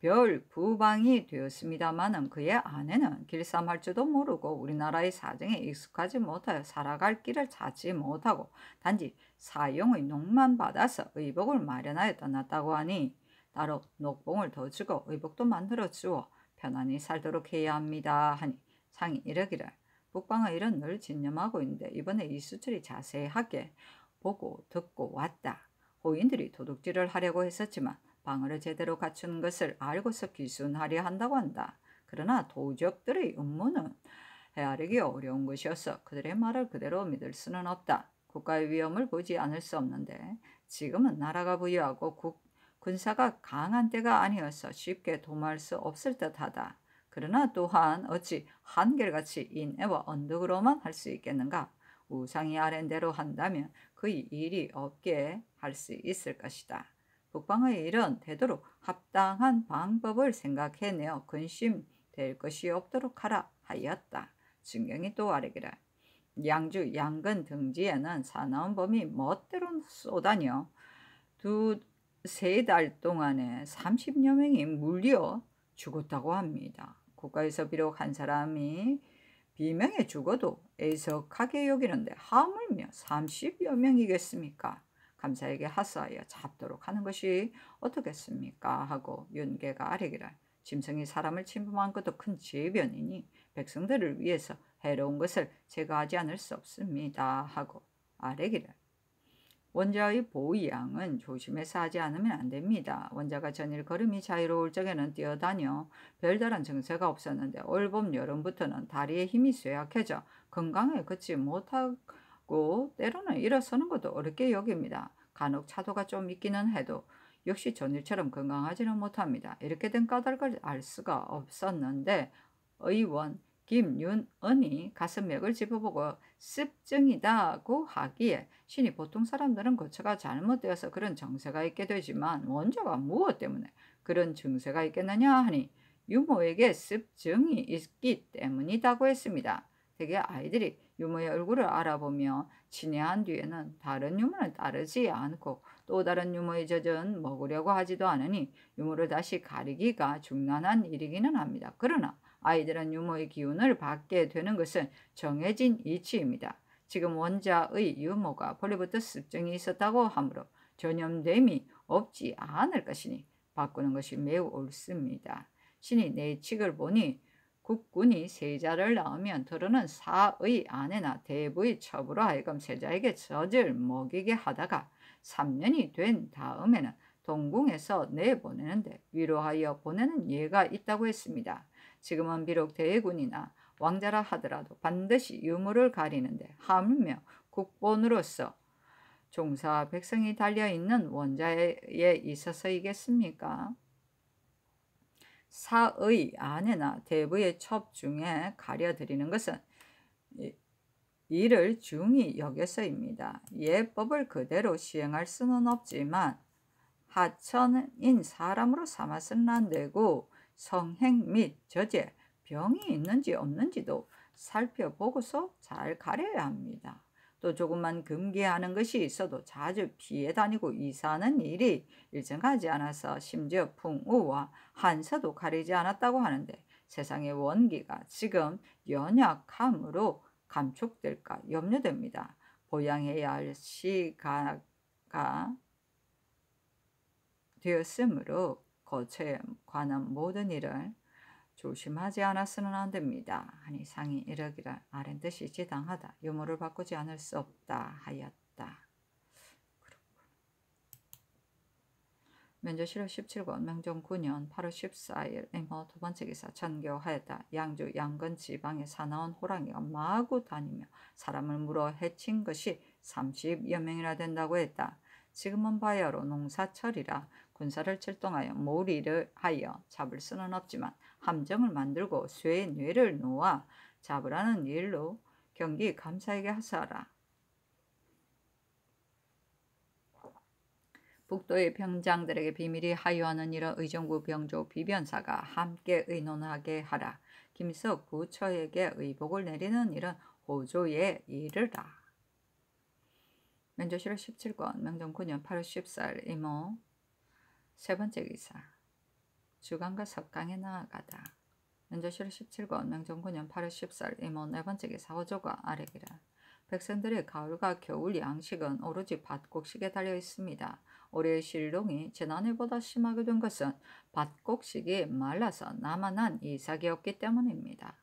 별 부방이 되었습니다마는 그의 아내는 길삼할 줄도 모르고 우리나라의 사정에 익숙하지 못하여 살아갈 길을 찾지 못하고 단지 사용의 농만 받아서 의복을 마련하여 떠났다고 하니 나로 녹봉을 더 주고 의복도 만들어 주어 편안히 살도록 해야 합니다. 하니 상이 이러기를 북방의 일은 늘 진념하고 있는데 이번에 이수철이 자세하게 보고 듣고 왔다. 호인들이 도둑질을 하려고 했었지만 방어를 제대로 갖춘 것을 알고서 기순하려 한다고 한다. 그러나 도적들의 음모는 헤아리기 어려운 것이어서 그들의 말을 그대로 믿을 수는 없다. 국가의 위험을 보지 않을 수 없는데 지금은 나라가 부유하고 국, 군사가 강한 때가 아니어서 쉽게 도모할 수 없을 듯하다. 그러나 또한 어찌 한결같이 인애와 언덕으로만 할 수 있겠는가? 우상이 아랜대로 한다면 그의 일이 없게 할 수 있을 것이다. 북방의 일은 되도록 합당한 방법을 생각해내어 근심될 것이 없도록 하라 하였다. 증경이 또 아래기라. 양주 양근 등지에는 사나운 범이 멋대로 쏘다녀두 세달 동안에 30여 명이 물려 죽었다고 합니다. 국가에서 비록 한 사람이 비명에 죽어도 애석하게 여기는데 하물며 30여 명이겠습니까? 감사에게 하사하여 잡도록 하는 것이 어떻겠습니까? 하고 윤계가 아래기라. 짐승이 사람을 침범한 것도 큰 재변이니 백성들을 위해서 해로운 것을 제거하지 않을 수 없습니다. 하고 아래기를 원자의 보위양은 조심해서 하지 않으면 안 됩니다. 원자가 전일 걸음이 자유로울 적에는 뛰어다녀 별다른 증세가 없었는데 올봄 여름부터는 다리에 힘이 쇠약해져 건강에 그치 못하고 때로는 일어서는 것도 어렵게 여깁니다. 간혹 차도가 좀 있기는 해도 역시 전일처럼 건강하지는 못합니다. 이렇게 된 까닭을 알 수가 없었는데 의원 김윤언이 가슴맥을 짚어보고 습증이다고 하기에 신이 보통 사람들은 거처가 잘못되어서 그런 정세가 있게 되지만 원조가 무엇 때문에 그런 증세가 있겠느냐 하니 유모에게 습증이 있기 때문이다고 했습니다. 대개 아이들이 유모의 얼굴을 알아보며 친애한 뒤에는 다른 유모는 따르지 않고 또 다른 유모의 젖은 먹으려고 하지도 않으니 유모를 다시 가리기가 중난한 일이기는 합니다. 그러나 아이들은 유머의 기운을 받게 되는 것은 정해진 이치입니다. 지금 원자의 유머가 본래부터 습정이 있었다고 하므로 전염됨이 없지 않을 것이니 바꾸는 것이 매우 옳습니다. 신이 내측을 보니 국군이 세자를 낳으면 들어는 사의 아내나 대부의 첩으로 하여금 세자에게 젖을 먹이게 하다가 3년이 된 다음에는 동궁에서 내보내는데 위로하여 보내는 예가 있다고 했습니다. 지금은 비록 대군이나 왕자라 하더라도 반드시 유물을 가리는데 하물며 국본으로서 종사 백성이 달려있는 원자에 있어서이겠습니까? 사의 아내나 대부의 첩 중에 가려드리는 것은 이를 중히 여겨서입니다. 예법을 그대로 시행할 수는 없지만 하천인 사람으로 삼아서는 안 되고 성행 및 저제, 병이 있는지 없는지도 살펴보고서 잘 가려야 합니다. 또 조금만 금기하는 것이 있어도 자주 피해 다니고 이사하는 일이 일정하지 않아서 심지어 풍우와 한서도 가리지 않았다고 하는데 세상의 원기가 지금 연약함으로 감축될까 염려됩니다. 보양해야 할 시가가 되었으므로 거처에 관한 모든 일을 조심하지 않았으면 안 됩니다. 아니 상이 이러기를 아랜 듯이 지당하다. 유무를 바꾸지 않을 수 없다 하였다. 면제실호 17권 명종 9년 8월 14일 앵허 두 번째 기사 전교하였다. 양주 양근 지방에 사나운 호랑이가 마구 다니며 사람을 물어 해친 것이 30여 명이라 된다고 했다. 지금은 바야로 농사철이라 군사를 출동하여 몰이를 하여 잡을 수는 없지만 함정을 만들고 쇠의 뇌를 놓아 잡으라는 일로 경기 감사에게 하사하라. 북도의 병장들에게 비밀이 하유하는 일은 의정부 병조 비변사가 함께 의논하게 하라. 김석 구처에게 의복을 내리는 일은 호조의 일을다. 면조실 17권, 명정 9년 8월 14일 이모 세 번째 의사 주간과 석강에 나아가다 연조실 17권 명정군년 8월 14일 임원 네 번째 기사 호조가 아래기라 백성들의 가을과 겨울 양식은 오로지 밭곡식에 달려 있습니다. 올해의 실동이 지난해보다 심하게 된 것은 밭곡식이 말라서 남아난 이삭이었기 때문입니다.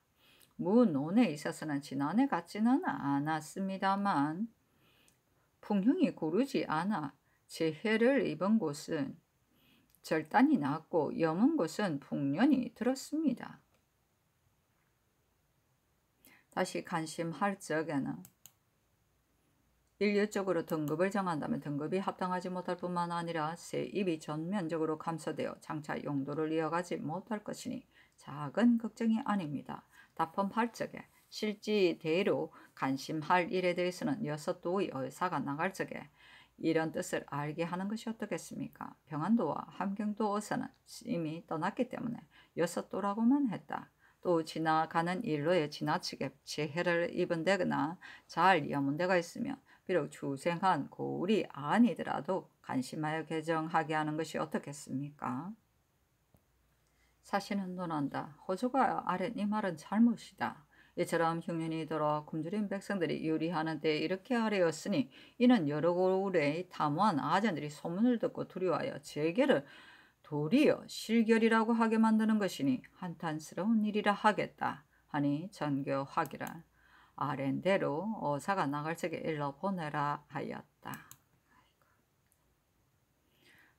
무논에 있어서는 지난해 같지는 않았습니다만 풍흉이 고르지 않아 재해를 입은 곳은 절단이 났고 여은 곳은 풍년이 들었습니다. 다시 관심할 적에는 인류적으로 등급을 정한다면 등급이 합당하지 못할 뿐만 아니라 세입이 전면적으로 감소되어 장차 용도를 이어가지 못할 것이니 작은 걱정이 아닙니다. 답험할 적에 실지대로 관심할 일에 대해서는 여섯 도의 의사가 나갈 적에 이런 뜻을 알게 하는 것이 어떻겠습니까? 평안도와 함경도에서는 이미 떠났기 때문에 여섯 도라고만 했다. 또 지나가는 일로에 지나치게 재해를 입은 데거나 잘여문데가 있으면 비록 주생한 고울이 아니더라도 간심하여 개정하게 하는 것이 어떻겠습니까? 사실은 논한다. 호주가 아랫 이 말은 잘못이다. 이처럼 흉년이 돌아 굶주린 백성들이 유리하는 데 이렇게 하려였으니 이는 여러 고울의 탐한 아전들이 소문을 듣고 두려워하여 제게를 도리어 실결이라고 하게 만드는 것이니 한탄스러운 일이라 하겠다 하니 전교하기라 아랜대로 어사가 나갈 적에 일러 보내라 하였다.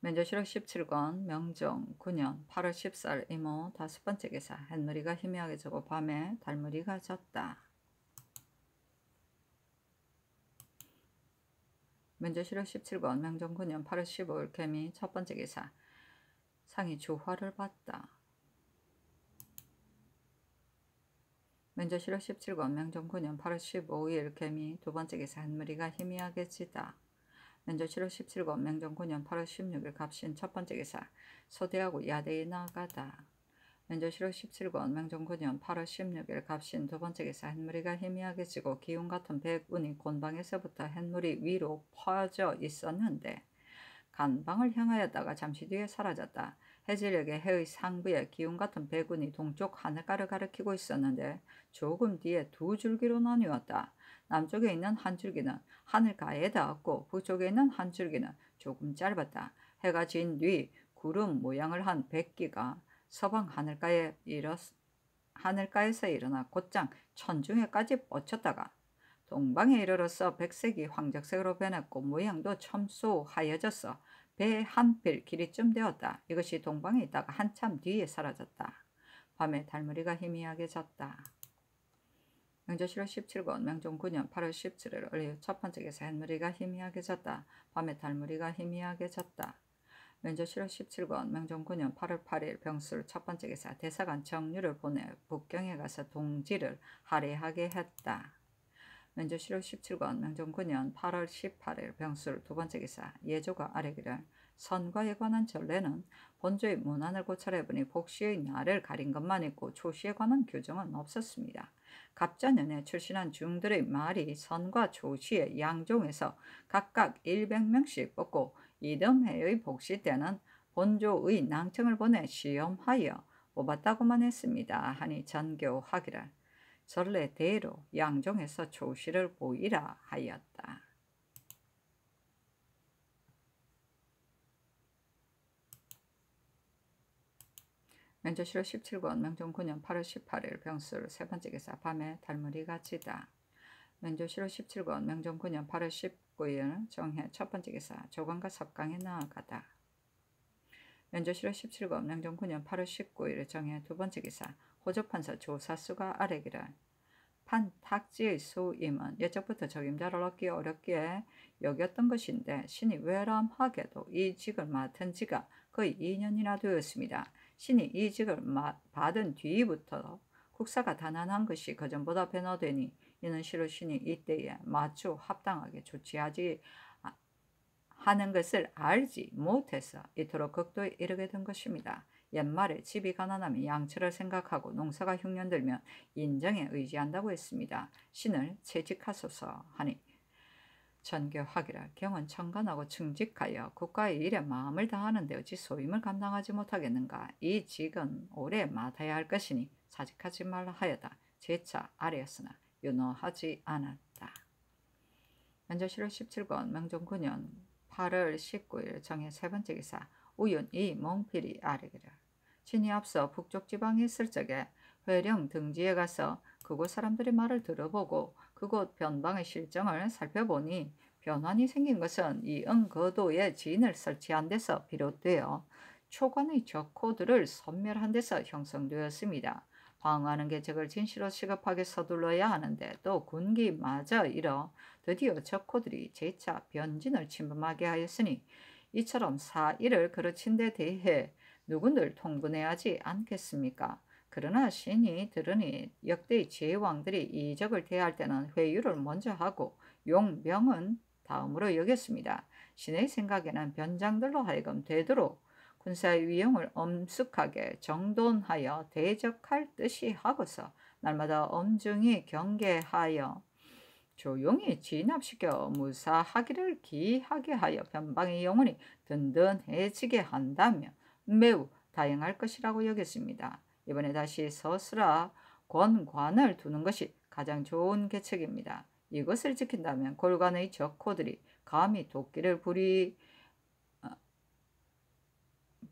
면조실록 17권 명종 9년 8월 14일 이모 다섯 번째 기사 한무리가 희미하게 저고 밤에 달무리가 졌다. 면조실록 17권 명종 9년 8월 15일 개미 첫 번째 기사 상이 조화를 봤다. 면조실록 17권 명종 9년 8월 15일 개미 두 번째 기사 한무리가 희미하게 지다. 면조 7월 17번 명정 9년 8월 16일 갑신 첫 번째 기사 소대하고 야대에 나가다 면조 7월 17번 명정 9년 8월 16일 갑신 두 번째 기사 햇무리가 희미하게 지고 기운 같은 백운이 곤방에서부터 햇물이 위로 퍼져 있었는데 간방을 향하였다가 잠시 뒤에 사라졌다. 해질녘에 해의 상부에 기운 같은 배군이 동쪽 하늘가를 가리키고 있었는데 조금 뒤에 두 줄기로 나뉘었다. 남쪽에 있는 한 줄기는 하늘가에 닿았고 북쪽에 있는 한 줄기는 조금 짧았다. 해가 진 뒤 구름 모양을 한 백기가 서방 하늘가에 일어 하늘가에서 일어나 곧장 천중에까지 뻗쳤다가 동방에 이르러서 백색이 황적색으로 변했고 모양도 첨소하여져서배에한필 길이쯤 되었다. 이것이 동방에 있다가 한참 뒤에 사라졌다. 밤에 달무리가 희미하게 졌다. 명조실월 17권 명종 9년 8월 17일 을유 첫 번째 기사 햇무리가 희미하게 졌다. 밤에 달무리가 희미하게 졌다. 명조실월 17권 명종 9년 8월 8일 병술 첫 번째 기사 대사관 정유를 보내 북경에 가서 동지를 할애하게 했다. 면조 7월 17권, 명종 9년 8월 18일 병술 두 번째 기사 예조가 아래기를 선과에 관한 전례는 본조의 문안을 고찰해보니 복시의 날을 가린 것만 있고 조시에 관한 규정은 없었습니다. 갑자년에 출신한 중들의 말이 선과 조시의 양종에서 각각 100명씩 뽑고 이듬해의 복시 때는 본조의 낭청을 보내 시험하여 뽑았다고만 했습니다. 하니 전교하기를 전례대로 양종에서 조시를 보이라 하였다. 면조시로 17권 명종 9년 8월 18일 병술 세 번째 기사 밤에 달무리 가치다. 면조시로 17권 명종 9년 8월 19일 정해 첫 번째 기사 조광과 섭강에 나아가다. 면조시로 17권 명종 9년 8월 19일 정해 두 번째 기사 고조판사 조사수가 아래기를 판탁지의 수임은 예적부터 적임자를 얻기 어렵기에 여겼던 것인데 신이 외람하게도 이 직을 맡은 지가 거의 2년이나 되었습니다. 신이 이 직을 받은 뒤부터 국사가 단안한 것이 그전보다 변화되니 이는 실로 신이 이때에 마주 합당하게 조치하지 하는 것을 알지 못해서 이토록 극도에 이르게 된 것입니다. 옛말에 집이 가난하면 양처를 생각하고 농사가 흉년들면 인정에 의지한다고 했습니다. 신을 채직하소서 하니 전교학기라 경은 청간하고 충직하여 국가의 일에 마음을 다하는데 어찌 소임을 감당하지 못하겠는가. 이 직은 오래 맡아야 할 것이니 사직하지 말라 하여다. 제차 아래였으나 유노하지 않았다. 연조 7월 17권 명종 9년 8월 19일 정해 세 번째 기사 우연히 몽필이 아래기를 진이 앞서 북쪽 지방에 있을 적에 회령 등지에 가서 그곳 사람들의 말을 들어보고 그곳 변방의 실정을 살펴보니 변환이 생긴 것은 이 은거도에 지인을 설치한 데서 비롯되어 초관의 적코들을 섬멸한 데서 형성되었습니다. 방어하는 계책을 진실로 시급하게 서둘러야 하는데 또 군기마저 잃어 드디어 적코들이 제차 변진을 침범하게 하였으니 이처럼 사일을 그르친 데 대해 누군들 통분해하지 않겠습니까? 그러나 신이 들으니 역대 제왕들이 이적을 대할 때는 회유를 먼저 하고 용병은 다음으로 여겼습니다. 신의 생각에는 변장들로 하여금 되도록 군사의 위용을 엄숙하게 정돈하여 대적할 뜻이 하고서 날마다 엄중히 경계하여 조용히 진압시켜 무사하기를 기하게 하여 변방의 영혼이 든든해지게 한다면 매우 다양할 것이라고 여겼습니다. 이번에 다시 서스라 권관을 두는 것이 가장 좋은 계책입니다. 이것을 지킨다면 골간의 적호들이 감히 도끼를 부리, 어,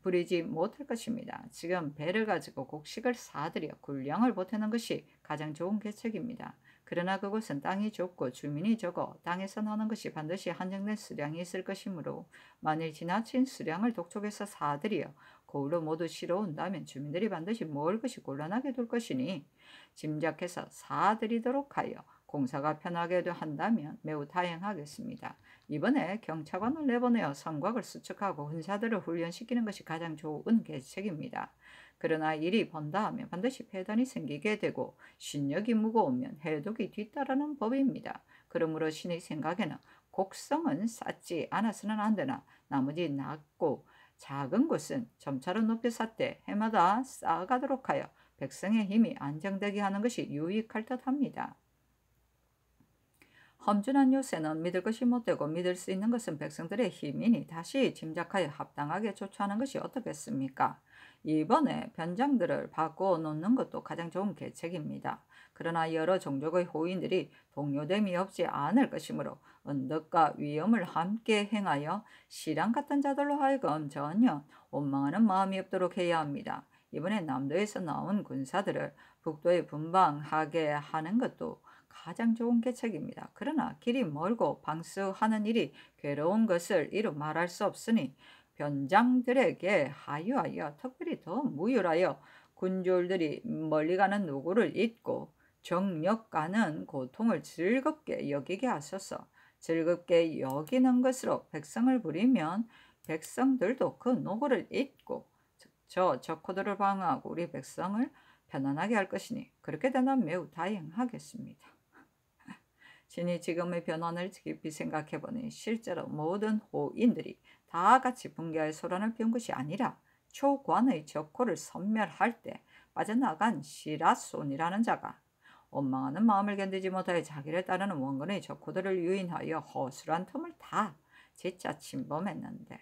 부리지 못할 것입니다. 지금 배를 가지고 곡식을 사들여 군량을 보태는 것이 가장 좋은 계책입니다. 그러나 그곳은 땅이 좁고 주민이 적어 땅에서 나는 것이 반드시 한정된 수량이 있을 것이므로 만일 지나친 수량을 독촉해서 사들이어 거울로 모두 실어온다면 주민들이 반드시 먹을 것이 곤란하게 될 것이니 짐작해서 사들이도록 하여 공사가 편하게 도 한다면 매우 다행하겠습니다. 이번에 경찰관을 내보내어 성곽을 수척하고 훈사들을 훈련시키는 것이 가장 좋은 계책입니다. 그러나 일이 번다하면 반드시 폐단이 생기게 되고 신력이 무거우면 해독이 뒤따르는 법입니다. 그러므로 신의 생각에는 곡성은 쌓지 않아서는 안 되나 나머지 낮고 작은 곳은 점차로 높여 쌓되 해마다 쌓아가도록 하여 백성의 힘이 안정되게 하는 것이 유익할 듯합니다. 험준한 요새는 믿을 것이 못되고 믿을 수 있는 것은 백성들의 힘이니 다시 짐작하여 합당하게 조처하는 것이 어떻겠습니까? 이번에 변장들을 바꿔 놓는 것도 가장 좋은 계책입니다. 그러나 여러 종족의 호인들이 동요됨이 없지 않을 것이므로 언덕과 위험을 함께 행하여 시랑 같은 자들로 하여금 전혀 원망하는 마음이 없도록 해야 합니다. 이번에 남도에서 나온 군사들을 북도에 분방하게 하는 것도 가장 좋은 계책입니다. 그러나 길이 멀고 방수하는 일이 괴로운 것을 이루 말할 수 없으니 변장들에게 하유하여 특별히 더 무율하여 군졸들이 멀리 가는 누구를 잊고 정력 가는 고통을 즐겁게 여기게 하소서 즐겁게 여기는 것으로 백성을 부리면 백성들도 그 노고를 잊고 저 적호들을 방어하고 우리 백성을 편안하게 할 것이니 그렇게 되면 매우 다행하겠습니다. 신이 지금의 변환을 깊이 생각해보니 실제로 모든 호인들이 다 같이 분개할 소란을 피운 것이 아니라 초관의 적호를 섬멸할 때 빠져나간 시라손이라는 자가 원망하는 마음을 견디지 못하여 자기를 따르는 원근의 적호들을 유인하여 허술한 틈을 다 재차 침범했는데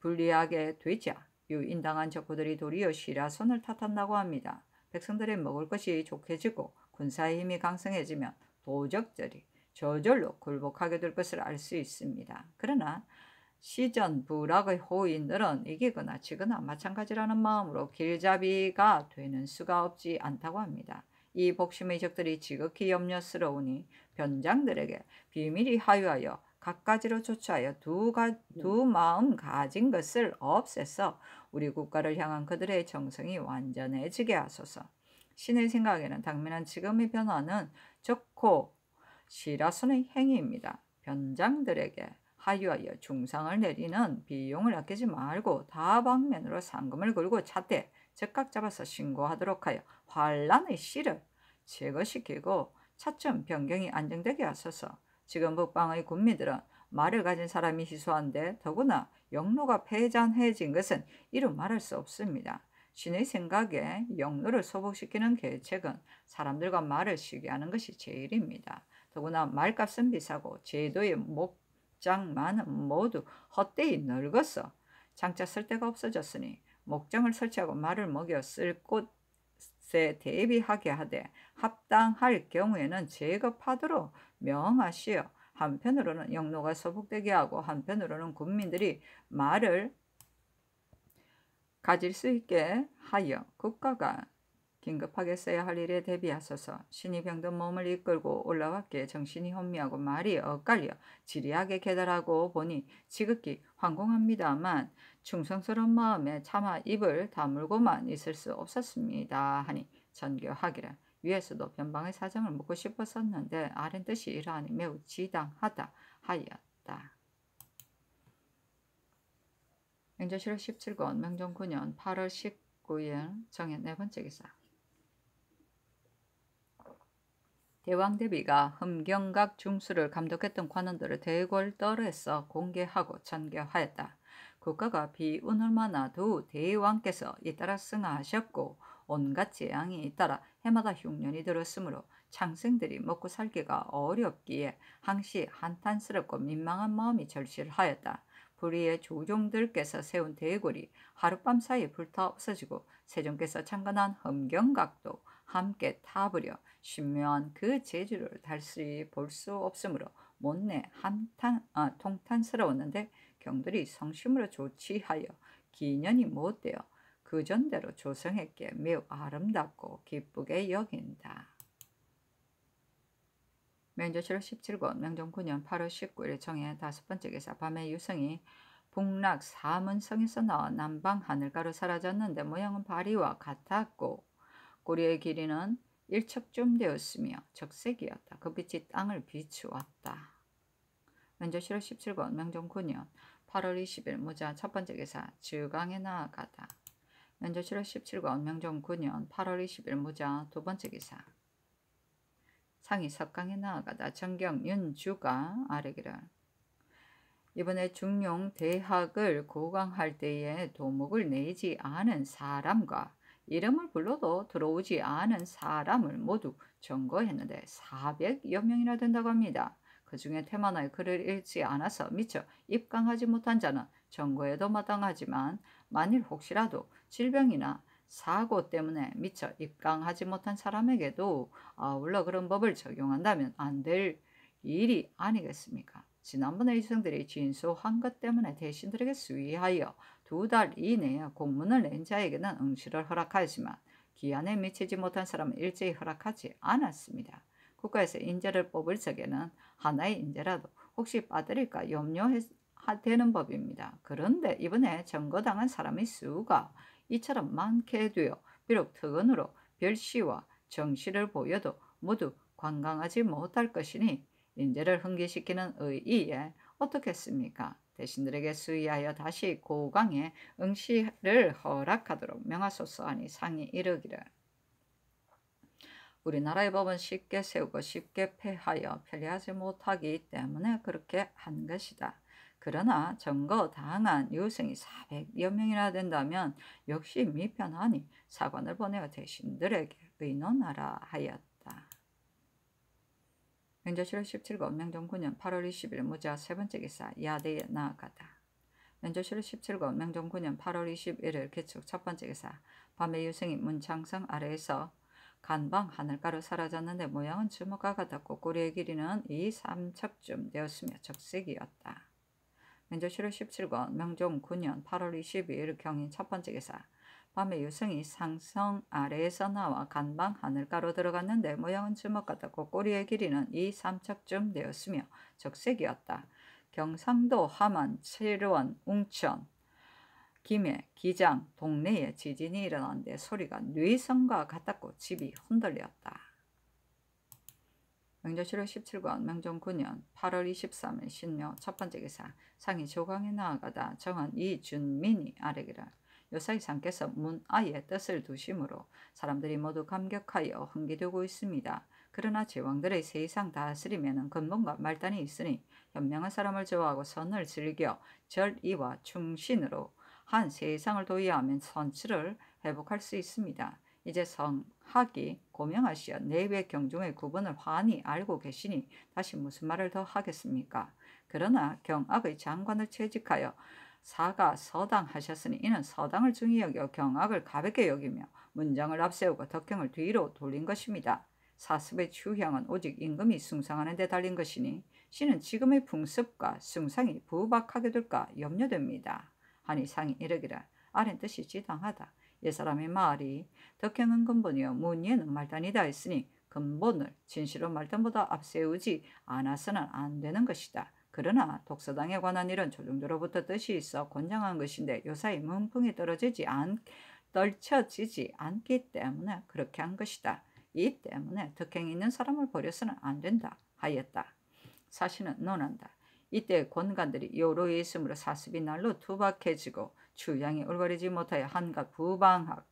불리하게 되자 유인당한 적호들이 도리어 시라손을 탓한다고 합니다. 백성들의 먹을 것이 족해지고 군사의 힘이 강성해지면 보적절이 저절로 굴복하게 될 것을 알 수 있습니다. 그러나 시전 부락의 호인들은 이기거나 지거나 마찬가지라는 마음으로 길잡이가 되는 수가 없지 않다고 합니다. 이 복심의 적들이 지극히 염려스러우니 변장들에게 비밀이 하유하여 각가지로 조치하여 두, 가, 두 네. 마음 가진 것을 없애서 우리 국가를 향한 그들의 정성이 완전해지게 하소서. 신의 생각에는 당면한 지금의 변화는 적고 시라순의 행위입니다. 변장들에게 하유하여 중상을 내리는 비용을 아끼지 말고 다방면으로 상금을 걸고 차되 즉각 잡아서 신고하도록 하여 환란의 시를 제거시키고 차츰 변경이 안정되게 하소서 지금 북방의 군민들은 말을 가진 사람이 희소한데 더구나 영로가 패잔해진 것은 이루 말할 수 없습니다. 신의 생각에 영로를 소복시키는 계책은 사람들과 말을 쉬게 하는 것이 제일입니다. 더구나 말값은 비싸고 제도의 목장만은 모두 헛되이 늙어서 장차 쓸 데가 없어졌으니 목장을 설치하고 말을 먹여 쓸 곳에 대비하게 하되 합당할 경우에는 제거하도록 명하시어 한편으로는 영로가 소복되게 하고 한편으로는 군민들이 말을 가질 수 있게 하여 국가가 긴급하게 써야 할 일에 대비하소서 신이 병든 몸을 이끌고 올라왔기에 정신이 혼미하고 말이 엇갈려 지리하게 계달하고 보니 지극히 황공합니다만 충성스러운 마음에 차마 입을 다물고만 있을 수 없었습니다 하니 전교하기라 위에서도 변방의 사정을 묻고 싶었었는데 아랫 뜻이 이러하니 매우 지당하다 하였다. 명조실록 17권 명종 9년 8월 19일 정연 네 번째 기사 대왕대비가 흠경각 중수를 감독했던 관원들을 대궐떨에서 공개하고 전개하였다. 국가가 비운을 만나 두 대왕께서 잇따라 승하하셨고 온갖 재앙이 잇따라 해마다 흉년이 들었으므로 창생들이 먹고 살기가 어렵기에 항시 한탄스럽고 민망한 마음이 절실하였다. 불의의 조종들께서 세운 대궐이 하룻밤 사이 에 불타 없어지고 세종께서 창건한 험경각도 함께 타버려 신묘한 그 재주를 달리 볼수 없으므로 못내 한탄, 아, 통탄스러웠는데 경들이 성심으로 조치하여 기년이 못되어 그 전대로 조성했기에 매우 아름답고 기쁘게 여긴다. 명조철록 17권, 명종 9년 8월 19일 에 정해 다섯 번째 기사 밤의 유성이 북락 사문성에서 나와 남방 하늘가로 사라졌는데 모양은 바리와 같았고 고려의 길이는 일척쯤 되었으며 적색이었다. 그 빛이 땅을 비추었다. 면조실록 17권 명종 9년 8월 20일 무자 첫 번째 기사 주강에 나아가다. 면조실록 17권 명종 9년 8월 20일 무자 두 번째 기사 상이 석강에 나아가다 정경 윤주가 아래기라. 이번에 중용 대학을 고강할 때에 도목을 내지 않은 사람과 이름을 불러도 들어오지 않은 사람을 모두 점거했는데 400여 명이나 된다고 합니다. 그 중에 테마나의 글을 읽지 않아서 미처 입강하지 못한 자는 점거에도 마땅하지만 만일 혹시라도 질병이나 사고 때문에 미처 입강하지 못한 사람에게도 아울러 그런 법을 적용한다면 안 될 일이 아니겠습니까? 지난번에 이성들이 진소한 것 때문에 대신들에게 수의하여두 달 이내에 공문을 낸 자에게는 응시를 허락하였지만 기한에 미치지 못한 사람은 일제히 허락하지 않았습니다. 국가에서 인재를 뽑을 적에는 하나의 인재라도 혹시 빠뜨릴까 염려되는 법입니다. 그런데 이번에 점거당한 사람의 수가 이처럼 많게 되어 비록 특언으로 별시와 정시를 보여도 모두 관광하지 못할 것이니 인재를 흥기시키는 의의에 어떻겠습니까? 대신들에게 수의하여 다시 고강에 응시를 허락하도록 명하소서 하니 상이 이르기를. 우리나라의 법은 쉽게 세우고 쉽게 패하여 편리하지 못하기 때문에 그렇게 한 것이다. 그러나 점거 당한 유승이 400여 명이나 된다면 역시 미편하니 사관을 보내어 대신들에게 의논하라 하였다. 면조실록 17권 명종 9년 8월 20일 무자 세 번째 기사 야대에 나아가다. 면조실 17권 명종 9년 8월 21일 개축 첫 번째 기사 밤에 유승이 문창성 아래에서 간방 하늘가로 사라졌는데 모양은 주먹과 같았고 꼬리의 길이는 이 삼척쯤 되었으며 적색이었다. 민주실호 17권 명종 9년 8월 22일 경인 첫 번째 기사 밤에 유승이 상성 아래에서 나와 간방 하늘가로 들어갔는데 모양은 주먹 같았고 꼬리의 길이는 2, 3척쯤 되었으며 적색이었다. 경상도 하만, 칠원, 웅천, 김해, 기장, 동네에 지진이 일어났는데 소리가 뇌성과 같았고 집이 흔들렸다. 명절실록 17권 명종 9년 8월 23일 신묘 첫 번째 기사 상이 조광에 나아가다 정한 이준민이 아래기라 요사이 상께서 문 아예 뜻을 두심으로 사람들이 모두 감격하여 흥기되고 있습니다. 그러나 제왕들의 세상 다스림에는 근본과 말단이 있으니 현명한 사람을 좋아하고 선을 즐겨 절이와 충신으로 한 세상을 도의하면 선치를 회복할 수 있습니다. 이제 성학이 고명하시어 내외 경중의 구분을 환히 알고 계시니 다시 무슨 말을 더 하겠습니까? 그러나 경악의 장관을 채직하여 사가 서당하셨으니 이는 서당을 중히 여겨 경악을 가볍게 여기며 문장을 앞세우고 덕경을 뒤로 돌린 것입니다. 사습의 추형은 오직 임금이 숭상하는 데 달린 것이니 신은 지금의 풍습과 숭상이 부박하게 될까 염려됩니다. 하니 상이 이르기라 아랫 뜻이 지당하다. 이 사람의 말이 덕행은 근본이요 문예는 말단이다 했으니 근본을 진실은 말단보다 앞세우지 않아서는 안 되는 것이다. 그러나 독서당에 관한 일은 조정조로부터 뜻이 있어 권장한 것인데 요사이 문풍이 떨어지지 않, 떨쳐지지 않기 때문에 그렇게 한 것이다. 이 때문에 덕행이 있는 사람을 버려서는 안 된다 하였다. 사실은 논한다. 이때 권관들이 요로에 있으므로 사습이 날로 투박해지고 추양이 올바르지 못하여 한각 부방학,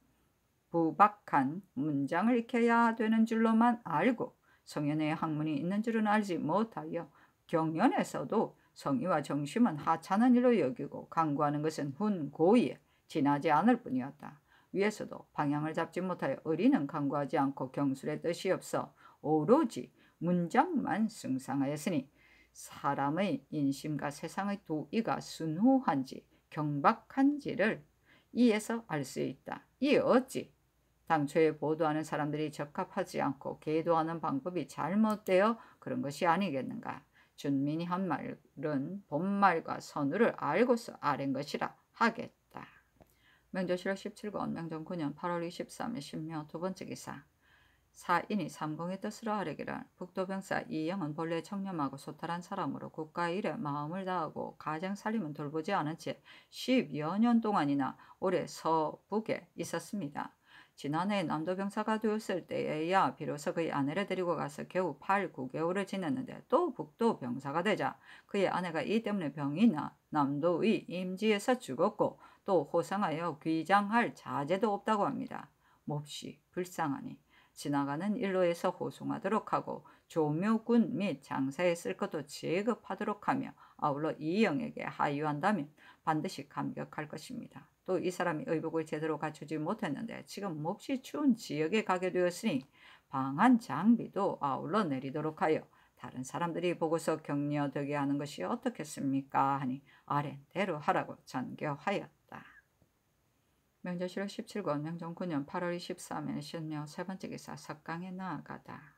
부박한 문장을 익혀야 되는 줄로만 알고 성현의 학문이 있는 줄은 알지 못하여 경연에서도 성의와 정심은 하찮은 일로 여기고 강구하는 것은 훈고의에 지나지 않을 뿐이었다. 위에서도 방향을 잡지 못하여 어리는 강구하지 않고 경술의 뜻이 없어 오로지 문장만 승상하였으니 사람의 인심과 세상의 도의가 순후한지 경박한지를 이에서 알 수 있다. 이 어찌 당초에 보도하는 사람들이 적합하지 않고 계도하는 방법이 잘못되어 그런 것이 아니겠는가. 준민이 한 말은 본말과 선우를 알고서 아랜 것이라 하겠다. 명조실록 17권 명정 9년 8월 23일 신묘 두 번째 기사 사인이 삼공의 뜻으로 하려기란 북도병사 이영은 본래 청렴하고 소탈한 사람으로 국가 일에 마음을 다하고 가정 살림은 돌보지 않은 채 10여년 동안이나 올해 서북에 있었습니다. 지난해 남도병사가 되었을 때에야 비로소 그의 아내를 데리고 가서 겨우 8, 9개월을 지냈는데 또 북도병사가 되자 그의 아내가 이 때문에 병이 나 남도의 임지에서 죽었고 또 호상하여 귀장할 자재도 없다고 합니다. 몹시 불쌍하니 지나가는 일로에서 호송하도록 하고 조묘군 및 장사에 쓸 것도 지급하도록 하며 아울러 이영에게 하유한다면 반드시 감격할 것입니다. 또 이 사람이 의복을 제대로 갖추지 못했는데 지금 몹시 추운 지역에 가게 되었으니 방한 장비도 아울러 내리도록 하여 다른 사람들이 보고서 격려되게 하는 것이 어떻겠습니까 하니 아랫대로 하라고 전교하였다. 명절실록 17권 명정 9년 8월 23일 신묘 세 번째 기사 석강에 나아가다.